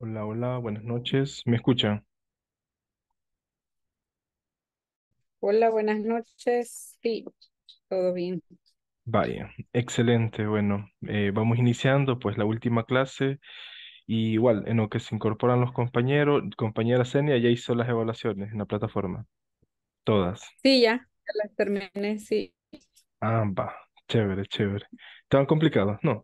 Hola, hola, buenas noches. ¿Me escuchan? Hola, buenas noches. Sí, todo bien. Vaya, excelente. Bueno, eh, vamos iniciando pues la última clase y igual en lo que se incorporan los compañeros, compañera Senia ya hizo las evaluaciones en la plataforma, todas. Sí, ya, ya las terminé, sí. Ah, va, chévere, chévere. ¿Estaban complicadas? No.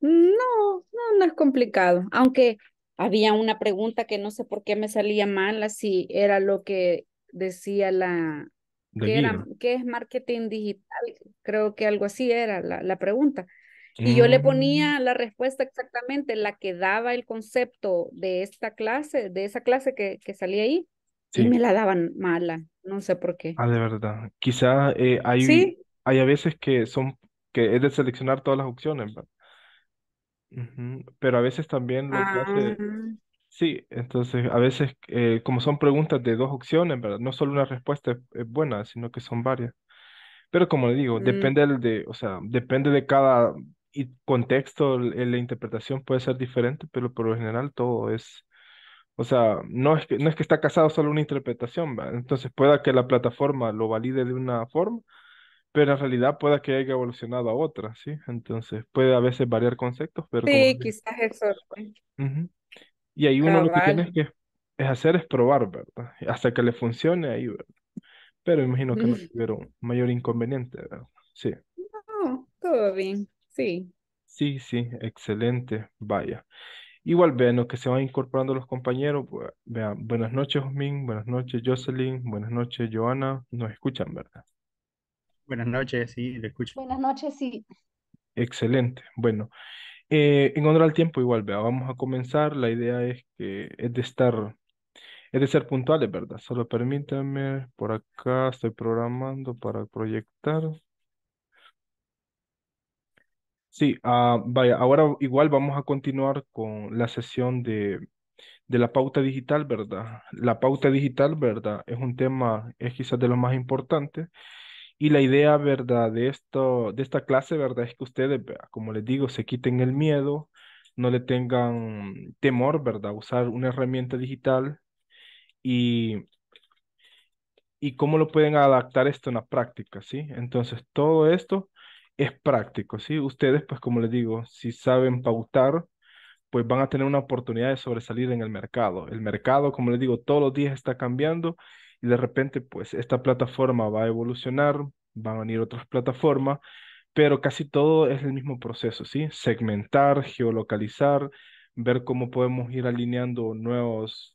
No, no, no es complicado, aunque había una pregunta que no sé por qué me salía mala, si era lo que decía la... ¿Qué, es marketing digital? Creo que algo así era la, pregunta. Y yo le mm. ponía la respuesta exactamente, la que daba el concepto de esta clase, de esa clase que, que salía ahí, y me la daban mala, no sé por qué. Ah, de verdad. Quizá eh, hay, hay a veces que son, que es de seleccionar todas las opciones. ¿verdad? Pero a veces también lo ah, mm. sí, entonces a veces eh, como son preguntas de dos opciones, ¿verdad? No solo una respuesta es, buena, sino que son varias. Pero como le digo, mm. depende de, o sea, depende de cada contexto, la interpretación puede ser diferente, pero por lo general todo es, o sea, no es que, no es que está casado solo una interpretación, Entonces pueda que la plataforma lo valide de una forma, pero en realidad puede que haya evolucionado a otra, ¿sí? Entonces puede a veces variar conceptos, pero... Sí, quizás eso. Y ahí uno lo que que es hacer es probar, ¿verdad? Hasta que le funcione ahí, ¿verdad? Pero imagino que no no mm. tuvieron mayor inconveniente, ¿verdad? Sí. No, todo bien, sí. Sí, sí, excelente, vaya. Igual vean lo que se van incorporando los compañeros. Vean, buenas noches, Josmin, buenas noches, Jocelyn, buenas noches, Joana. Nos escuchan, ¿verdad? Buenas noches, sí, le escucho. Buenas noches, sí. Excelente. Bueno, eh, en honor al tiempo igual, vea, vamos a comenzar. La idea es que es de estar, es de ser puntuales, ¿verdad? Solo permítanme, por acá estoy programando para proyectar. Sí, ah, vaya, ahora igual vamos a continuar con la sesión de, de la pauta digital, ¿verdad? La pauta digital, ¿verdad? Es un tema, es quizás de los más importantes y la idea, ¿verdad? De, esto, de esta clase, ¿verdad? Es que ustedes, como les digo, se quiten el miedo, no le tengan temor, ¿verdad? Usar una herramienta digital y, y cómo lo pueden adaptar esto en la práctica, ¿sí? Entonces, todo esto es práctico, ¿sí? Ustedes, pues como les digo, si saben pautar, pues van a tener una oportunidad de sobresalir en el mercado. El mercado, como les digo, todos los días está cambiando y de repente pues esta plataforma va a evolucionar, van a venir otras plataformas, pero casi todo es el mismo proceso, ¿sí? Segmentar, geolocalizar, ver cómo podemos ir alineando nuevos,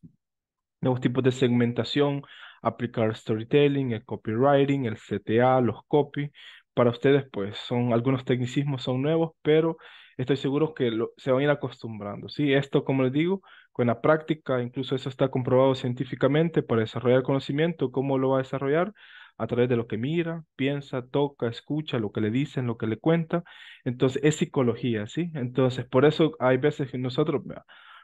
nuevos tipos de segmentación, aplicar storytelling, el copywriting, el CTA, los copy. Para ustedes, pues son algunos tecnicismos son nuevos, pero estoy seguro que se van a ir acostumbrando. ¿sí? Esto, como les digo, con la práctica, incluso eso está comprobado científicamente para desarrollar conocimiento, cómo lo va a desarrollar a través de lo que mira, piensa, toca, escucha, lo que le dicen, lo que le cuenta. Entonces, es psicología, ¿sí? Entonces, por eso hay veces que nosotros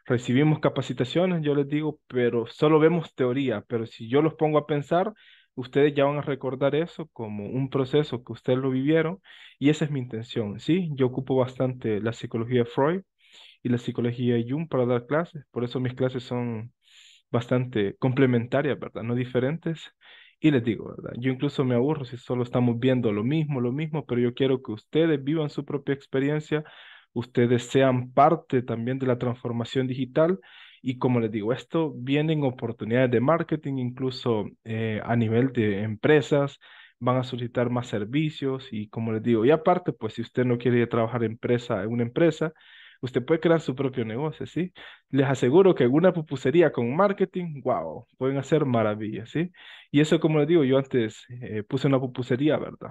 recibimos capacitaciones, yo les digo, pero solo vemos teoría, pero si yo los pongo a pensar, ustedes ya van a recordar eso como un proceso que ustedes lo vivieron y esa es mi intención, ¿sí? Yo ocupo bastante la psicología Freud y la psicología Jung para dar clases, por eso mis clases son bastante complementarias, ¿verdad? No diferentes. Y les digo, ¿verdad? Yo incluso me aburro si solo estamos viendo lo mismo, lo mismo, pero yo quiero que ustedes vivan su propia experiencia, ustedes sean parte también de la transformación digital y como les digo, esto vienen oportunidades de marketing, incluso eh, a nivel de empresas, van a solicitar más servicios y como les digo, y aparte, pues si usted no quiere trabajar en, empresa, en una empresa, usted puede crear su propio negocio, ¿sí? Les aseguro que una pupusería con marketing, wow, pueden hacer maravillas, ¿sí? Y eso, como les digo, yo antes eh, puse una pupusería, ¿verdad?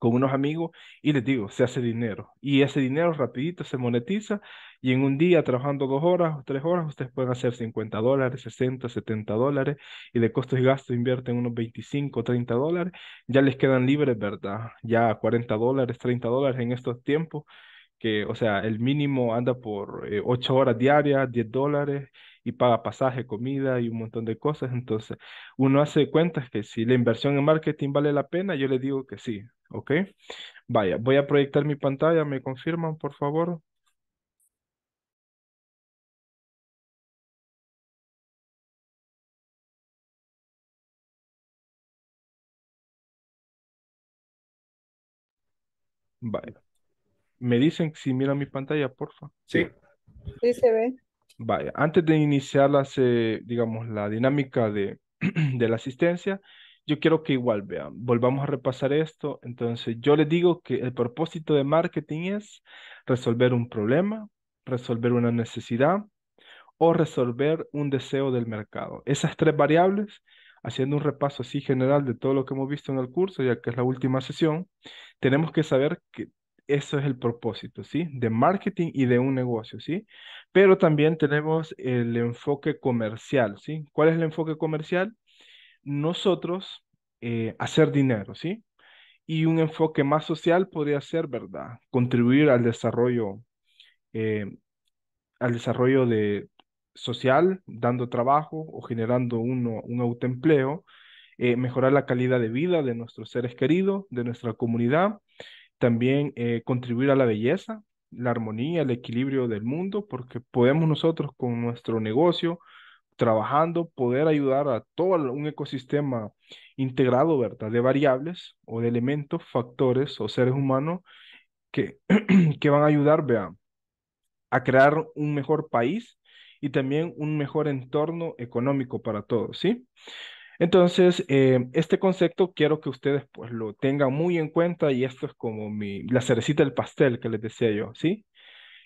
con unos amigos y les digo, se hace dinero. Y ese dinero rapidito se monetiza y en un día trabajando dos horas o tres horas, ustedes pueden hacer 50 dólares, 60, 70 dólares y de costos y gastos invierten unos 25, 30 dólares, ya les quedan libres, ¿verdad? Ya 40 dólares, 30 dólares en estos tiempos que, o sea, el mínimo anda por 8 eh, horas diarias, 10 dólares y paga pasaje, comida y un montón de cosas. Entonces, uno hace cuentas que si la inversión en marketing vale la pena, yo le digo que sí, okay Vaya, voy a proyectar mi pantalla, ¿me confirman, por favor? Vaya. ¿Me dicen si miran mi pantalla, porfa? Sí. Sí se ve. Vaya, antes de iniciar digamos, la dinámica de, de la asistencia, yo quiero que igual vean, volvamos a repasar esto. Entonces, yo les digo que el propósito de marketing es resolver un problema, resolver una necesidad o resolver un deseo del mercado. Esas tres variables, haciendo un repaso así general de todo lo que hemos visto en el curso, ya que es la última sesión, tenemos que saber que eso es el propósito, ¿sí? De marketing y de un negocio, ¿sí? Pero también tenemos el enfoque comercial, ¿sí? ¿Cuál es el enfoque comercial? Nosotros eh, hacer dinero, ¿sí? Y un enfoque más social podría ser, ¿verdad? Contribuir al desarrollo, eh, al desarrollo de social, dando trabajo o generando un autoempleo, eh, mejorar la calidad de vida de nuestros seres queridos, de nuestra comunidad también eh, contribuir a la belleza, la armonía, el equilibrio del mundo, porque podemos nosotros con nuestro negocio, trabajando, poder ayudar a todo un ecosistema integrado, ¿verdad? De variables o de elementos, factores o seres humanos que, que van a ayudar, vean, a crear un mejor país y también un mejor entorno económico para todos, ¿sí? Entonces, eh, este concepto quiero que ustedes pues lo tengan muy en cuenta y esto es como mi, la cerecita del pastel que les decía yo, ¿sí?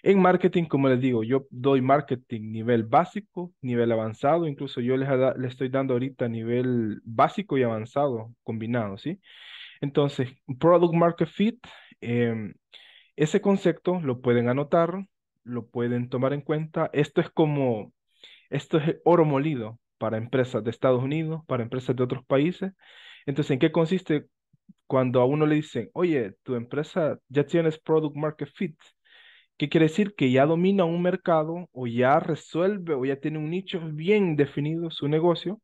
En marketing, como les digo, yo doy marketing nivel básico, nivel avanzado, incluso yo les, estoy dando ahorita nivel básico y avanzado combinado, ¿sí? Entonces, product market fit, em, ese concepto lo pueden anotar, lo pueden tomar en cuenta. Esto es como, esto es oro molido, para empresas de Estados Unidos, para empresas de otros países. Entonces, ¿en qué consiste cuando a uno le dicen, oye, tu empresa ya tienes product market fit? ¿Qué quiere decir? Que ya domina un mercado o ya resuelve o ya tiene un nicho bien definido su negocio.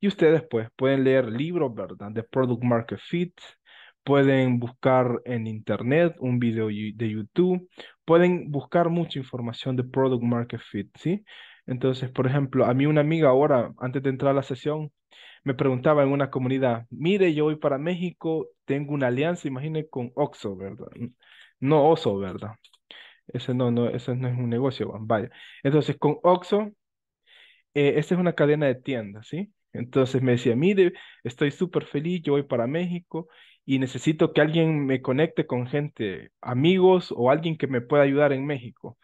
Y ustedes pues pueden leer libros, ¿verdad? De product market fit, pueden buscar en internet un video de YouTube, pueden buscar mucha información de Product Market Fit, ¿sí? Entonces, por ejemplo, a mí una amiga ahora, antes de entrar a la sesión, me preguntaba en una comunidad, mire, yo voy para México, tengo una alianza, imagine, con Oxo, ¿verdad? No Oso, ¿verdad? Ese no, no, ese no es un negocio, vaya. Entonces, con Oxo, eh, esa esta es una cadena de tiendas, ¿sí? Entonces me decía, mire, estoy súper feliz, yo voy para México y necesito que alguien me conecte con gente, amigos o alguien que me pueda ayudar en México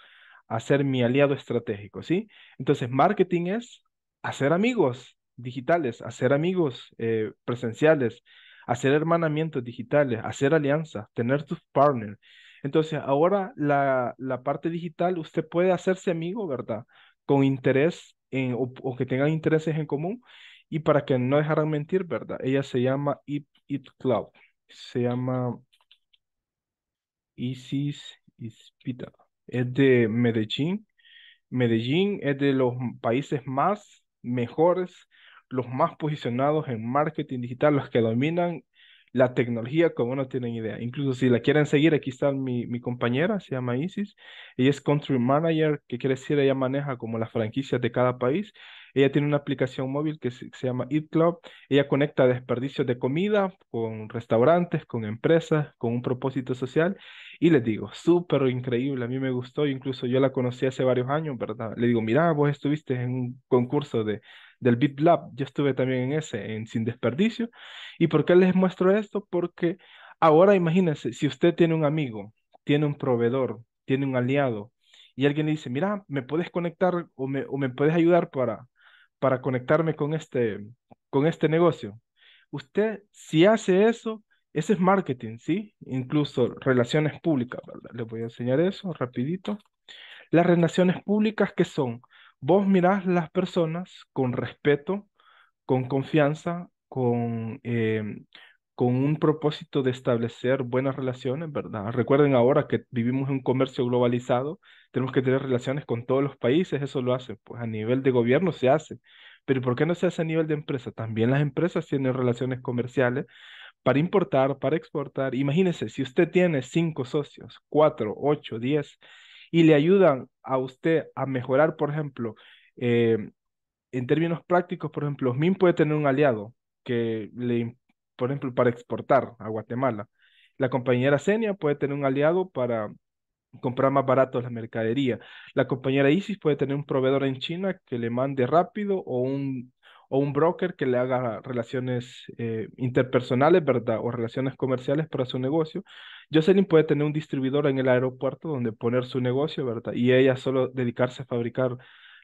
a ser mi aliado estratégico, ¿sí? Entonces, marketing es hacer amigos digitales, hacer amigos eh, presenciales, hacer hermanamientos digitales, hacer alianzas, tener tus partners. Entonces, ahora la, parte digital, usted puede hacerse amigo, ¿verdad? Con interés o, que tengan intereses en común. Y para que no dejaran mentir, ¿verdad? Ella se llama It, It Cloud. Se llama Isis Ispita es de Medellín. Medellín es de los países más mejores, los más posicionados en marketing digital, los que dominan la tecnología como no tienen idea. Incluso si la quieren seguir, aquí está mi, compañera, se llama Isis. Ella es country manager, que quiere decir ella maneja como las franquicias de cada país ella tiene una aplicación móvil que se, llama Eat Club. Ella conecta desperdicios de comida con restaurantes, con empresas, con un propósito social. Y les digo, súper increíble, a mí me gustó. Incluso yo la conocí hace varios años, ¿verdad? Le digo, mira, vos estuviste en un concurso de, del BitLab, Yo estuve también en ese, en Sin Desperdicio. ¿Y por qué les muestro esto? Porque ahora imagínense, si usted tiene un amigo, tiene un proveedor, tiene un aliado, y alguien le dice, mira, ¿me puedes conectar o me puedes ayudar para, para conectarme con este, con este negocio. Usted, si hace eso, ese es marketing, ¿sí? Incluso relaciones públicas. ¿verdad? Les voy a enseñar eso rapidito. Las relaciones públicas que son, vos mirás las personas con respeto, con confianza, con, eh, con un propósito de establecer buenas relaciones, ¿verdad? Recuerden ahora que vivimos en un comercio globalizado, tenemos que tener relaciones con todos los países, eso lo hace, pues a nivel de gobierno se hace, pero ¿por qué no se hace a nivel de empresa? También las empresas tienen relaciones comerciales para importar, para exportar. Imagínense, si usted tiene cinco socios, cuatro, ocho, diez, y le ayudan a usted a mejorar, por ejemplo, eh, en términos prácticos, por ejemplo, MIN puede tener un aliado que le por ejemplo, para exportar a Guatemala. La compañera Senia puede tener un aliado para comprar más barato la mercadería. La compañera ISIS puede tener un proveedor en China que le mande rápido o un, o un broker que le haga relaciones eh, interpersonales, ¿verdad? O relaciones comerciales para su negocio. Jocelyn puede tener un distribuidor en el aeropuerto donde poner su negocio, ¿verdad? Y ella solo dedicarse a fabricar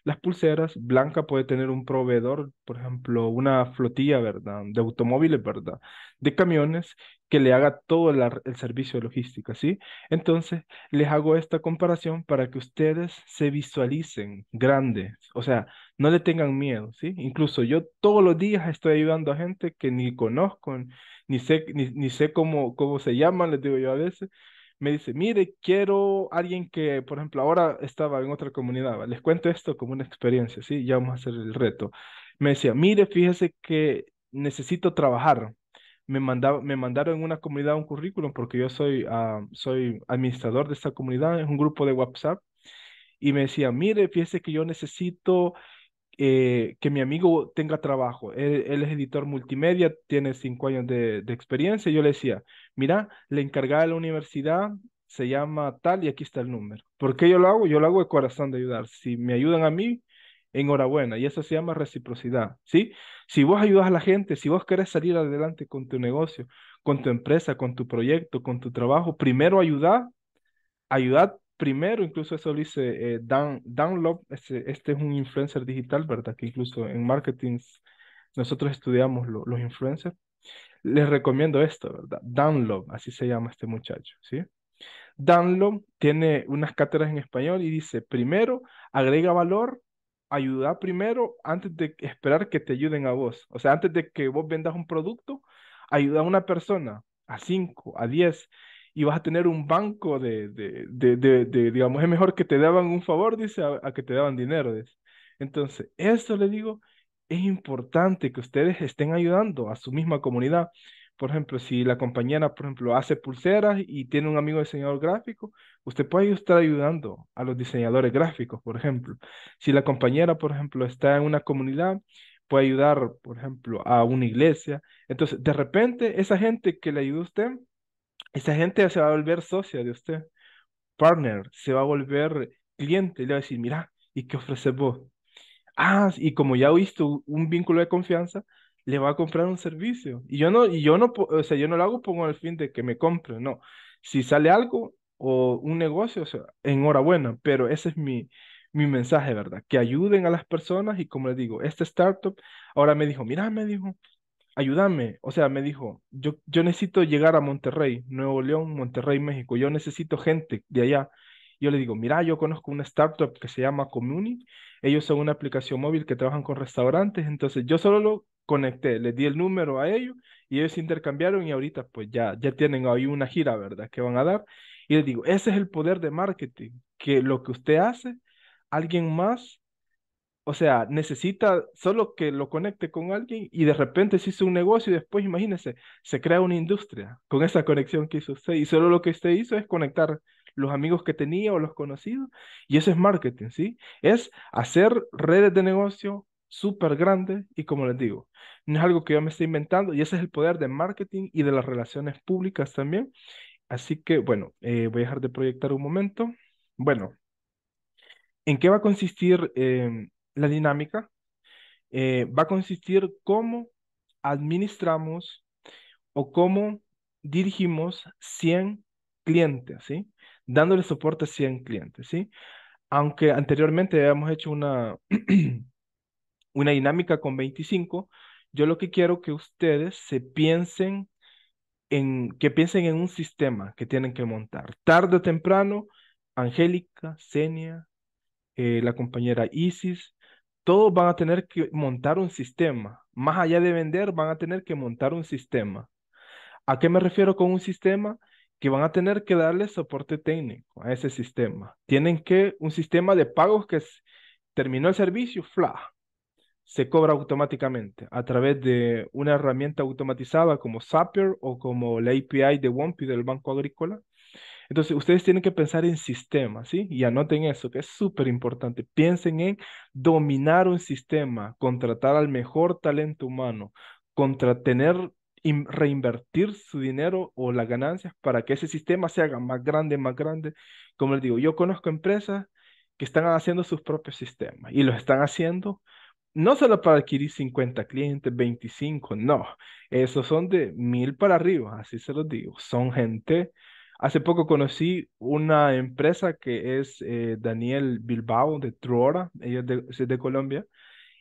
las pulseras, Blanca puede tener un proveedor, por ejemplo, una flotilla, ¿verdad? De automóviles, ¿verdad? De camiones que le haga todo el servicio de logística, ¿sí? Entonces, les hago esta comparación para que ustedes se visualicen grandes, o sea, no le tengan miedo, ¿sí? Incluso yo todos los días estoy ayudando a gente que ni conozco, ni sé, ni sé cómo, cómo se llaman, les digo yo a veces, me dice, mire, quiero alguien que, por ejemplo, ahora estaba en otra comunidad, les cuento esto como una experiencia, ¿sí? Ya vamos a hacer el reto. Me decía, mire, fíjese que necesito trabajar. Me, mandaba, me mandaron una comunidad un currículum porque yo soy, ah, soy administrador de esta comunidad, es un grupo de WhatsApp. Y me decía, mire, fíjese que yo necesito eh, que mi amigo tenga trabajo. Él, es editor multimedia, tiene cinco años de, experiencia. Yo le decía, mira, le encargada de la universidad se llama tal y aquí está el número. ¿Por qué yo lo hago? Yo lo hago de corazón de ayudar. Si me ayudan a mí, enhorabuena. Y eso se llama reciprocidad, ¿sí? Si vos ayudas a la gente, si vos querés salir adelante con tu negocio, con tu empresa, con tu proyecto, con tu trabajo, primero ayudad ayudad primero, incluso eso lo dice eh, Dan, Love, este, este, es un influencer digital, ¿verdad? Que incluso en marketing nosotros estudiamos los influencers. Les recomiendo esto, ¿verdad? Dan Love, así se llama este muchacho, ¿sí? Dan Love tiene unas cátedras en español y dice, primero, agrega valor, ayuda primero antes de esperar que te ayuden a vos. O sea, antes de que vos vendas un producto, ayuda a una persona, a cinco, a diez, y vas a tener un banco de, de, digamos, es mejor que te daban un favor, dice, a, que te daban dinero. Entonces, eso le digo, es importante que ustedes estén ayudando a su misma comunidad. Por ejemplo, si la compañera, por ejemplo, hace pulseras y tiene un amigo diseñador gráfico, usted puede estar ayudando a los diseñadores gráficos, por ejemplo. Si la compañera, por ejemplo, está en una comunidad, puede ayudar, por ejemplo, a una iglesia. Entonces, de repente, esa gente que le ayuda a usted esa gente se va a volver socia de usted, partner, se va a volver cliente, le va a decir, mira, ¿y qué ofreces vos? Ah, y como ya he visto un vínculo de confianza, le va a comprar un servicio. Y yo no, y yo no, o sea, yo no lo hago pongo el fin de que me compre, no. Si sale algo o un negocio, o sea, enhorabuena, pero ese es mi, mi mensaje, ¿verdad? Que ayuden a las personas y como les digo, esta startup ahora me dijo, mira, me dijo, ayúdame. O sea, me dijo, yo, yo necesito llegar a Monterrey, Nuevo León, Monterrey, México. Yo necesito gente de allá. Yo le digo, mira, yo conozco una startup que se llama Community. Ellos son una aplicación móvil que trabajan con restaurantes. Entonces yo solo lo conecté, Le di el número a ellos y ellos intercambiaron y ahorita pues ya, ya tienen ahí una gira, ¿verdad? Que van a dar. Y le digo, ese es el poder de marketing, que lo que usted hace, alguien más o sea, necesita solo que lo conecte con alguien y de repente se hizo un negocio y después, imagínese, se crea una industria con esa conexión que hizo usted y solo lo que usted hizo es conectar los amigos que tenía o los conocidos y eso es marketing, ¿sí? Es hacer redes de negocio súper grandes y como les digo, no es algo que yo me estoy inventando y ese es el poder de marketing y de las relaciones públicas también. Así que, bueno, eh, voy a dejar de proyectar un momento. Bueno, ¿En qué va a consistir em, la dinámica eh, va a consistir cómo administramos o cómo dirigimos 100 clientes, ¿sí? Dándole soporte a 100 clientes, ¿sí? Aunque anteriormente habíamos hecho una, una dinámica con 25, yo lo que quiero que ustedes se piensen en, que piensen en un sistema que tienen que montar. Tarde o temprano, Angélica, Senia, eh, la compañera Isis, todos van a tener que montar un sistema. Más allá de vender, van a tener que montar un sistema. ¿A qué me refiero con un sistema? Que van a tener que darle soporte técnico a ese sistema. Tienen que un sistema de pagos que terminó el servicio, fla, se cobra automáticamente a través de una herramienta automatizada como Zapier o como la API de Wompi del Banco Agrícola. Entonces, ustedes tienen que pensar en sistemas, ¿sí? Y anoten eso, que es súper importante. Piensen en dominar un sistema, contratar al mejor talento humano, contratener y reinvertir su dinero o las ganancias para que ese sistema se haga más grande, más grande. Como les digo, yo conozco empresas que están haciendo sus propios sistemas y los están haciendo no solo para adquirir 50 clientes, 25, no, esos son de mil para arriba, así se los digo. Son gente Hace poco conocí una empresa que es eh, Daniel Bilbao de Truora, ella de, Colombia,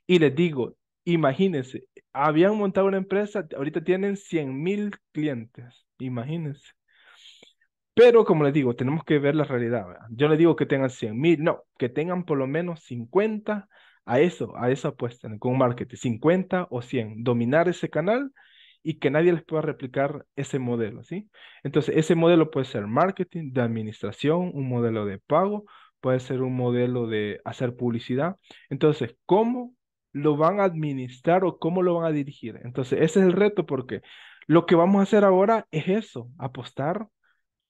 y les digo, imagínense, habían montado una empresa, ahorita tienen 100 mil clientes, imagínense. Pero como les digo, tenemos que ver la realidad. Yo les digo que tengan 100 mil, no, que tengan por lo menos 50 a eso, a esa apuesta con marketing, 50 o 100, dominar ese canal y que nadie les pueda replicar ese modelo, ¿sí? Entonces, ese modelo puede ser marketing, de administración, un modelo de pago, puede ser un modelo de hacer publicidad. Entonces, ¿cómo lo van a administrar o cómo lo van a dirigir? Entonces, ese es el reto porque lo que vamos a hacer ahora es eso, apostar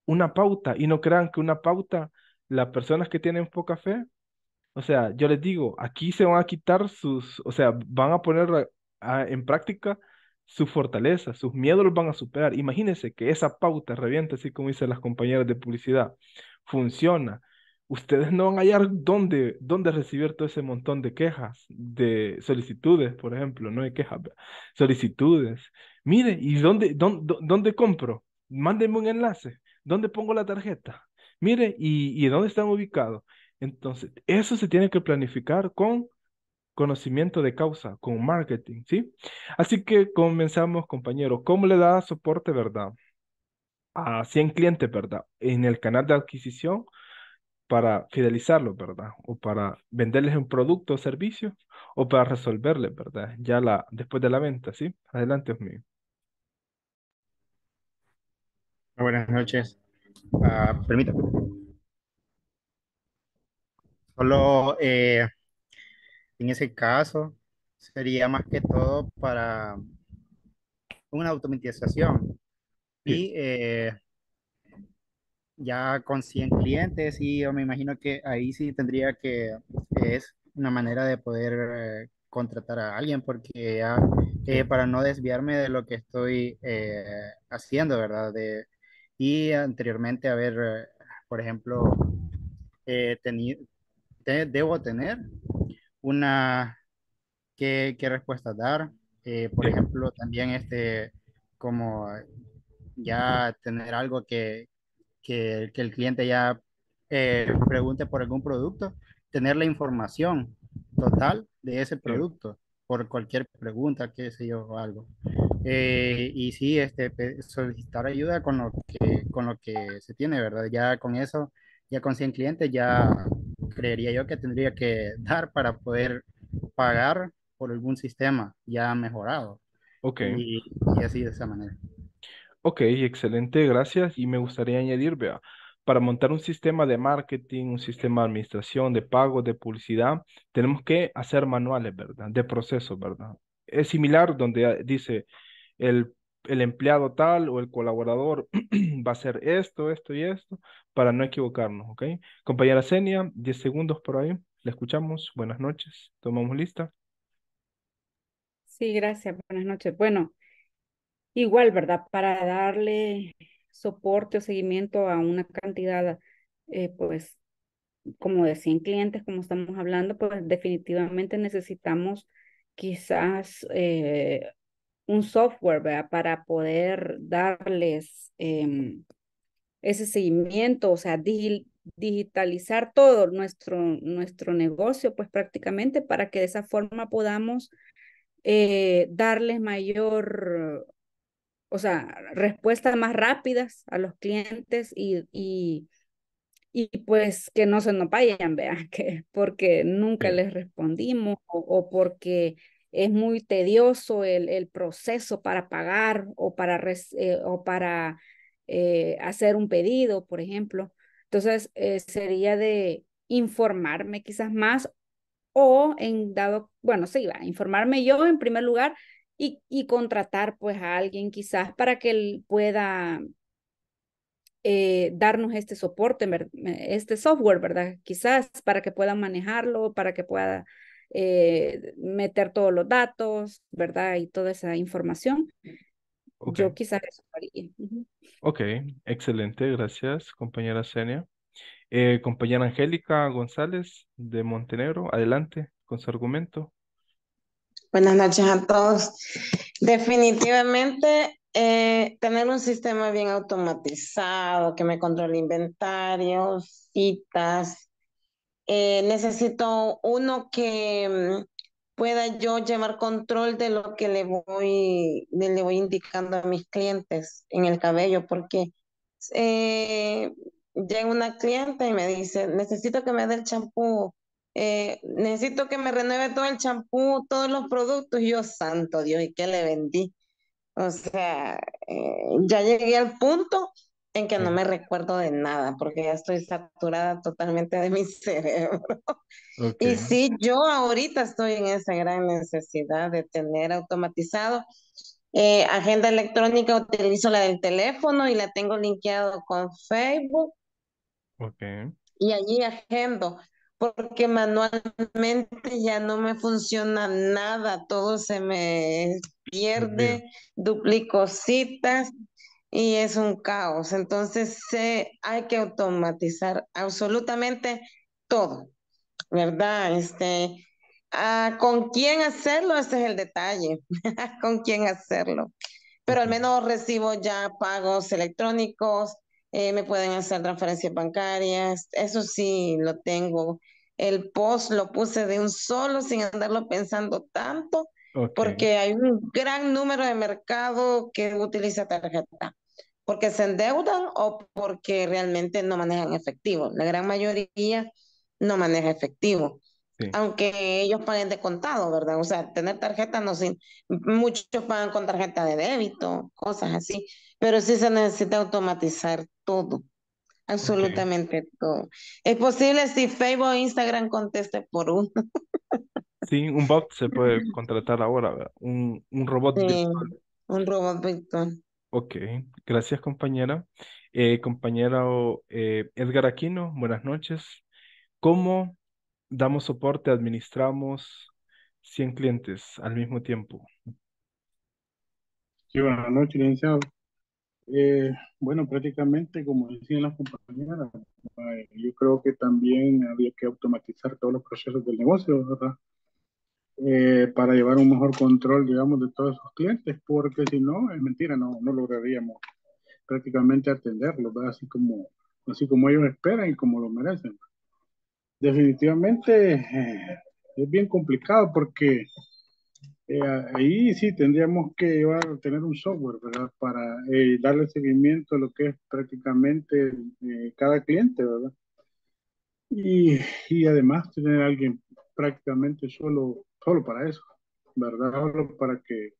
una pauta y no crean que una pauta, las personas que tienen poca fe, o sea, yo les digo, aquí se van a quitar sus, o sea, van a poner en práctica sus fortalezas, sus miedos los van a superar. Imagínense que esa pauta revienta, así como dicen las compañeras de publicidad, funciona. Ustedes no van a hallar dónde, dónde recibir todo ese montón de quejas, de solicitudes, por ejemplo, no hay quejas, solicitudes. Mire, ¿y dónde, dónde, compro? Mándenme un enlace. ¿Dónde pongo la tarjeta? Mire, ¿y, y dónde están ubicados? Entonces, eso se tiene que planificar con conocimiento de causa, con marketing, ¿sí? Así que comenzamos, compañero. ¿Cómo le da soporte, verdad? A 100 clientes, ¿verdad? En el canal de adquisición para fidelizarlos, ¿verdad? O para venderles un producto o servicio o para resolverles, ¿verdad? Ya la, después de la venta, ¿sí? Adelante, mío. Buenas noches. Ah, permítame. Solo eh, en ese caso, sería más que todo para una automatización. Y eh, ya con 100 clientes, y yo me imagino que ahí sí tendría que, es una manera de poder eh, contratar a alguien, porque eh, para no desviarme de lo que estoy haciendo, ¿verdad? De, y anteriormente haber, por ejemplo, tenido, debo tener una, qué, qué respuesta dar. Eh, por ejemplo, también este, como eh, ya tener algo que, que, el cliente ya eh, pregunte por algún producto, tener la información total de ese producto por cualquier pregunta, qué sé yo, algo. y sí, este, solicitar ayuda con lo, que, con lo que se tiene, ¿verdad? Ya con eso, ya con 100 clientes, ya creería yo que tendría que dar para poder pagar por algún sistema ya mejorado. Ok. Y, así de esa manera. Ok, excelente, gracias. Y me gustaría añadir, vea, para montar un sistema de marketing, un sistema de administración, de pago, de publicidad, tenemos que hacer manuales, ¿verdad? De procesos, ¿verdad? Es similar donde dice el el empleado tal o el colaborador va a hacer esto, esto y esto, para no equivocarnos, ¿ok? Compañera Senia, 10 segundos por ahí, Le escuchamos, buenas noches, tomamos lista. Sí, gracias, buenas noches. Bueno, igual, ¿verdad? Para darle soporte o seguimiento a una cantidad, eh, pues, como de 100 clientes, como estamos hablando, pues definitivamente necesitamos quizás... Eh, un software para poder darles em, ese seguimiento, o sea, digitalizar todo nuestro, nuestro negocio, pues prácticamente para que de esa forma podamos eh, darles mayor, o sea, respuestas más rápidas a los clientes y, y, pues que no se nos vayan, vean, que porque nunca les respondimos o porque es muy tedioso el, proceso para pagar o para, eh, o para eh, hacer un pedido, por ejemplo. Entonces, eh, sería de informarme quizás más o en dado, bueno, sí, va, informarme yo en primer lugar y, y contratar pues a alguien quizás para que él pueda darnos este soporte, este software, ¿verdad? Quizás para que pueda manejarlo, para que pueda eh, meter todos los datos, ¿verdad? Y toda esa información. Yo quizás Ok, excelente, gracias, compañera Senia. Eh, compañera Angélica González de Montenegro, adelante con su argumento. Buenas noches a todos. Definitivamente eh, tener un sistema bien automatizado que me controle inventarios, citas, eh, necesito uno que mm, pueda yo llevar control de lo que le voy, le voy indicando a mis clientes en el cabello, porque eh, llega una clienta y me dice, necesito que me dé el champú, eh, necesito que me renueve todo el champú, todos los productos, y yo, santo Dios, ¿y qué le vendí? O sea, ya llegué al punto en que no me recuerdo de nada porque ya estoy saturada totalmente de mi cerebro. Y si yo ahorita estoy en esa gran necesidad de tener automatizado. Eh, agenda electrónica utilizo la del teléfono y la tengo linkeado con Facebook. Y allí agendo porque manualmente ya no me funciona nada, todo se me pierde, duplico citas y es un caos. Entonces se, hay que automatizar absolutamente todo, ¿verdad? Este, ah, ¿Con quién hacerlo? Ese es el detalle, con quién hacerlo. Pero al menos recibo ya pagos electrónicos, eh, me pueden hacer transferencias bancarias, eso sí lo tengo. El post lo puse de un solo sin andarlo pensando tanto, porque hay un gran número de mercado que utiliza tarjeta porque se endeudan o porque realmente no manejan efectivo. La gran mayoría no maneja efectivo. Aunque ellos paguen de contado, ¿verdad? O sea, tener tarjeta no sin. Muchos pagan con tarjeta de débito, cosas así. Pero sí se necesita automatizar todo. Absolutamente todo. Es posible si Facebook e Instagram conteste por uno. sí, un bot se puede contratar ahora, Un, un robot Un robot virtual. Ok, gracias compañera. Compañero eh, compañera eh, Edgar Aquino, buenas noches. ¿Cómo damos soporte, administramos 100 clientes al mismo tiempo? Sí, buenas noches, licenciado. Eh, bueno, prácticamente, como decían las compañeras, yo creo que también había que automatizar todos los procesos del negocio, ¿verdad? Eh, para llevar un mejor control, digamos, de todos sus clientes, porque si no, es mentira, no, no lograríamos prácticamente atenderlos, ¿verdad? Así como, así como ellos esperan y como lo merecen. Definitivamente eh, es bien complicado porque eh, ahí sí tendríamos que llevar, tener un software, ¿verdad? Para darle seguimiento a lo que es prácticamente cada cliente, ¿verdad? Y, y además tener alguien prácticamente solo solo para eso, ¿verdad? Solo para que,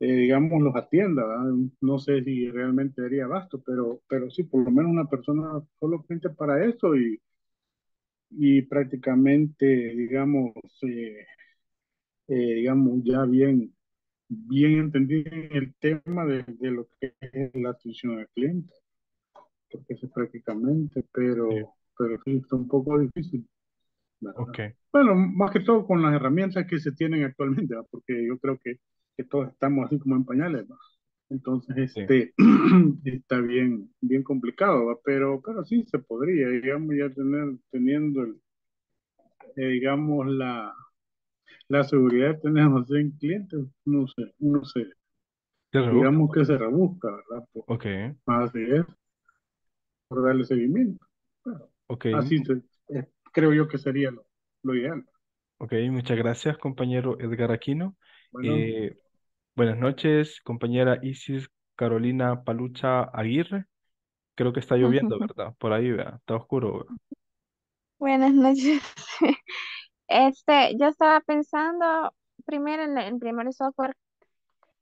eh, digamos, los atienda, ¿verdad? No sé si realmente daría basto, pero, pero sí, por lo menos una persona solo cliente para eso y, y prácticamente, digamos, eh, eh, digamos, ya bien, bien entendido en el tema de, lo que es la atención al cliente, porque es prácticamente, pero, pero sí, está un poco difícil. Okay. Bueno, más que todo con las herramientas que se tienen actualmente, porque yo creo que, que, todos estamos así como en pañales, Entonces, este, está bien, bien complicado, pero, claro, sí se podría, digamos, ya tener, teniendo, el, eh, digamos, la, la seguridad de tener clientes, no sé, no sé. Digamos que pues. se rebusca, ¿verdad? Por, ok. por darle seguimiento. Así se, creo yo que sería lo, ideal. Ok, muchas gracias, compañero Edgar Aquino. Eh, buenas noches, compañera Isis Carolina Palucha Aguirre. Creo que está lloviendo, ¿verdad? Por ahí, ¿verdad? Está oscuro. Buenas noches. Este, yo estaba pensando primero en el primer software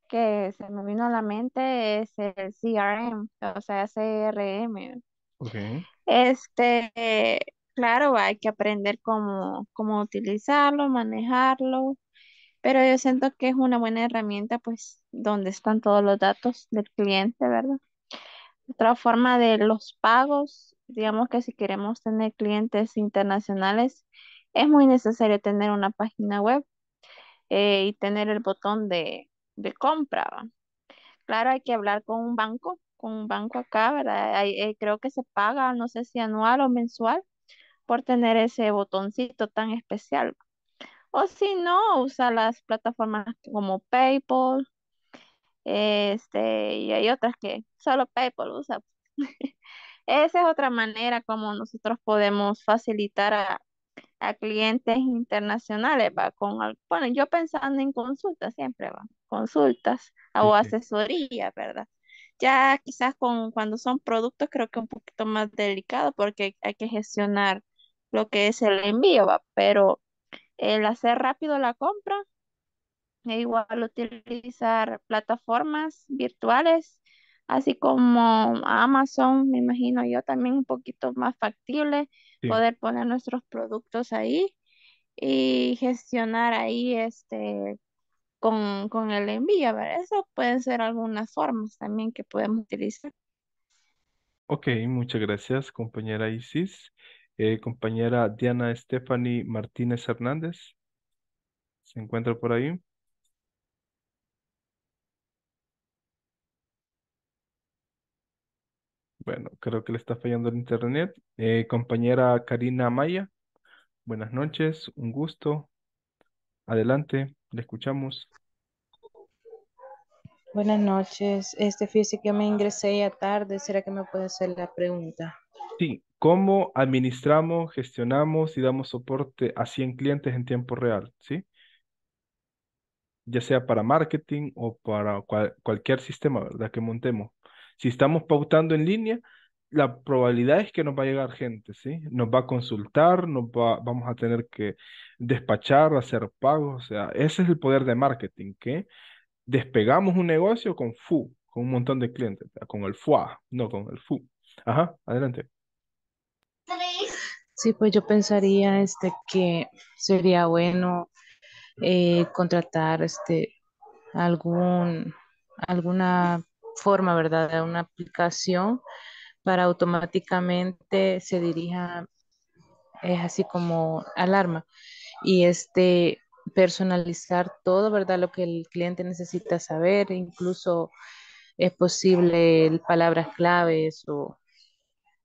que se me vino a la mente es el CRM, o sea, CRM. Okay. Este, Claro, hay que aprender cómo, utilizarlo, manejarlo, pero yo siento que es una buena herramienta, pues, donde están todos los datos del cliente, ¿verdad? Otra forma de los pagos, digamos que si queremos tener clientes internacionales, es muy necesario tener una página web eh, y tener el botón de, compra. Claro, hay que hablar con un banco, con un banco acá, ¿verdad? Eh, creo que se paga, no sé si anual o mensual, por tener ese botoncito tan especial. O si no, usa las plataformas como PayPal, este, y hay otras que solo PayPal usa. Esa es otra manera como nosotros podemos facilitar a, clientes internacionales, va, con, bueno, yo pensando en consultas siempre, va, consultas o asesoría, ¿verdad? Ya quizás con, cuando son productos creo que un poquito más delicado porque hay que gestionar lo que es el envío, pero el hacer rápido la compra e igual utilizar plataformas virtuales, así como Amazon, me imagino yo también un poquito más factible poder poner nuestros productos ahí y gestionar ahí este con, el envío, ver, Eso pueden ser algunas formas también que podemos utilizar. Ok, muchas gracias, compañera Isis. Eh, compañera Diana Stephanie Martínez Hernández. ¿Se encuentra por ahí? Bueno, creo que le está fallando el internet. Eh, compañera Karina Maya, buenas noches, un gusto. Adelante, le escuchamos. Buenas noches. Este físico que me ingresé ya tarde. ¿Será que me puede hacer la pregunta? Sí, cómo administramos, gestionamos y damos soporte a 100 clientes en tiempo real, ¿sí? Ya sea para marketing o para cualquier sistema, Que montemos. Si estamos pautando en línea, la probabilidad es que nos va a llegar gente, ¿sí? Nos va a consultar, nos va, vamos a tener que despachar, hacer pagos, o sea, ese es el poder de marketing, que despegamos un negocio con FU, con un montón de clientes, con el FUA, no con el FU. Ajá, adelante. Sí, pues yo pensaría este, que sería bueno eh, contratar este, algún, alguna forma, ¿verdad? una aplicación para automáticamente se dirija, es así como alarma. Y este, personalizar todo, ¿verdad? Lo que el cliente necesita saber, incluso es posible palabras claves o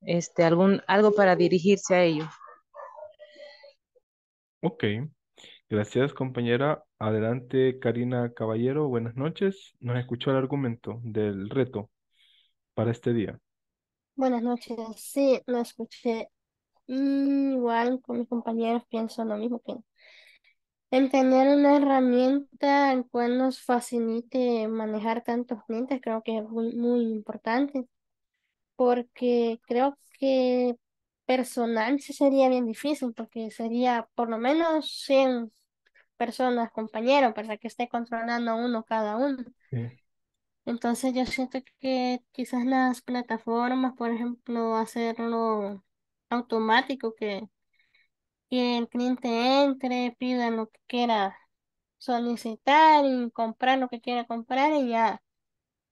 este, algún, algo para dirigirse a ellos. Ok, gracias compañera. Adelante Karina Caballero, buenas noches. Nos escuchó el argumento del reto para este día. Buenas noches, sí, lo escuché. Mm, igual con mis compañeros pienso lo mismo que en tener una herramienta en cual nos facilite manejar tantos clientes creo que es muy, muy importante porque creo que personal sí sería bien difícil, porque sería por lo menos 100 personas, compañeros, para que esté controlando uno cada uno. Entonces yo siento que quizás las plataformas, por ejemplo, hacerlo automático, que, que el cliente entre, pida lo que quiera solicitar y comprar lo que quiera comprar y ya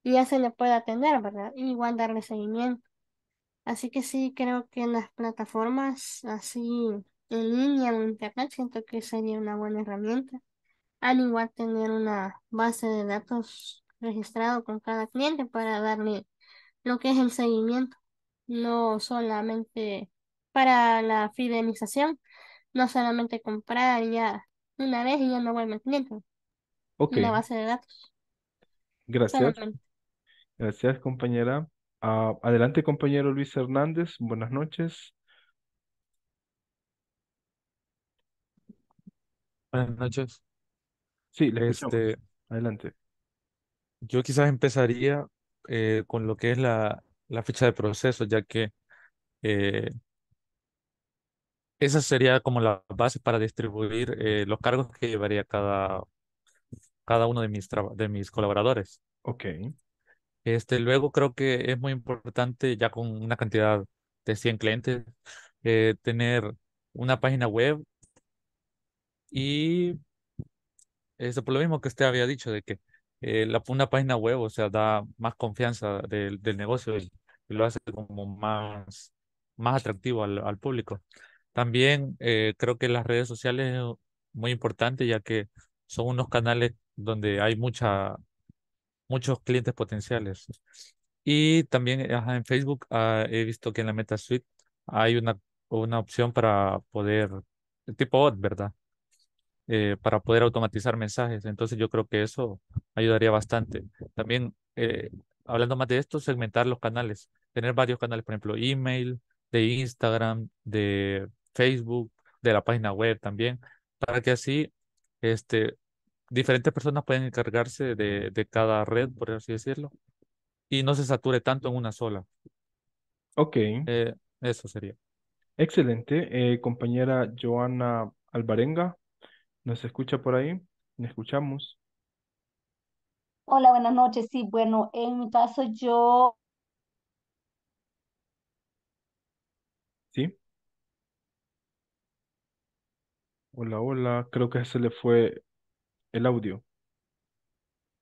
y ya se le puede atender, ¿verdad? Y igual darle seguimiento. Así que sí, creo que en las plataformas así en línea o internet siento que sería una buena herramienta. Al igual tener una base de datos registrado con cada cliente para darle lo que es el seguimiento, no solamente para la fidelización, no solamente comprar ya una vez y ya no vuelve el cliente. Ok. Una base de datos. Gracias. Gracias, compañera. Ah, adelante, compañero Luis Hernández. Buenas noches. Buenas noches. Sí, Este, Adelante. yo quizás empezaría eh, con lo que es la, la de proceso, ya que eh, esa sería como la base para distribuir eh, los cargos que llevaría cada, cada uno de mis, de mis colaboradores. Ok. Este, luego creo que es muy importante, ya con una cantidad de 100 clientes, eh, tener una página web y eso este, por lo mismo que usted había dicho, de que eh, la, una página web, o sea, da más confianza del, negocio y, lo hace como más, más atractivo al, público. También eh, creo que las redes sociales son muy importantes, ya que son unos canales donde hay mucha muchos clientes potenciales. Y también eh, en Facebook ah, he visto que en la Suite hay una, una opción para poder, tipo bot, ¿verdad? Eh, para poder automatizar mensajes. Entonces yo creo que eso ayudaría bastante. También, eh, hablando más de esto, segmentar los canales, tener varios canales, por ejemplo, email, de Instagram, de Facebook, de la página web también, para que así este, diferentes personas pueden encargarse de, cada red, por así decirlo, y no se sature tanto en una sola. Ok. Eh, eso sería. Excelente. Eh, compañera Joana Albarenga, ¿nos escucha por ahí? ¿Me escuchamos? Hola, buenas noches. Sí, bueno, en mi caso yo... Sí. Hola, hola. Creo que se le fue el audio.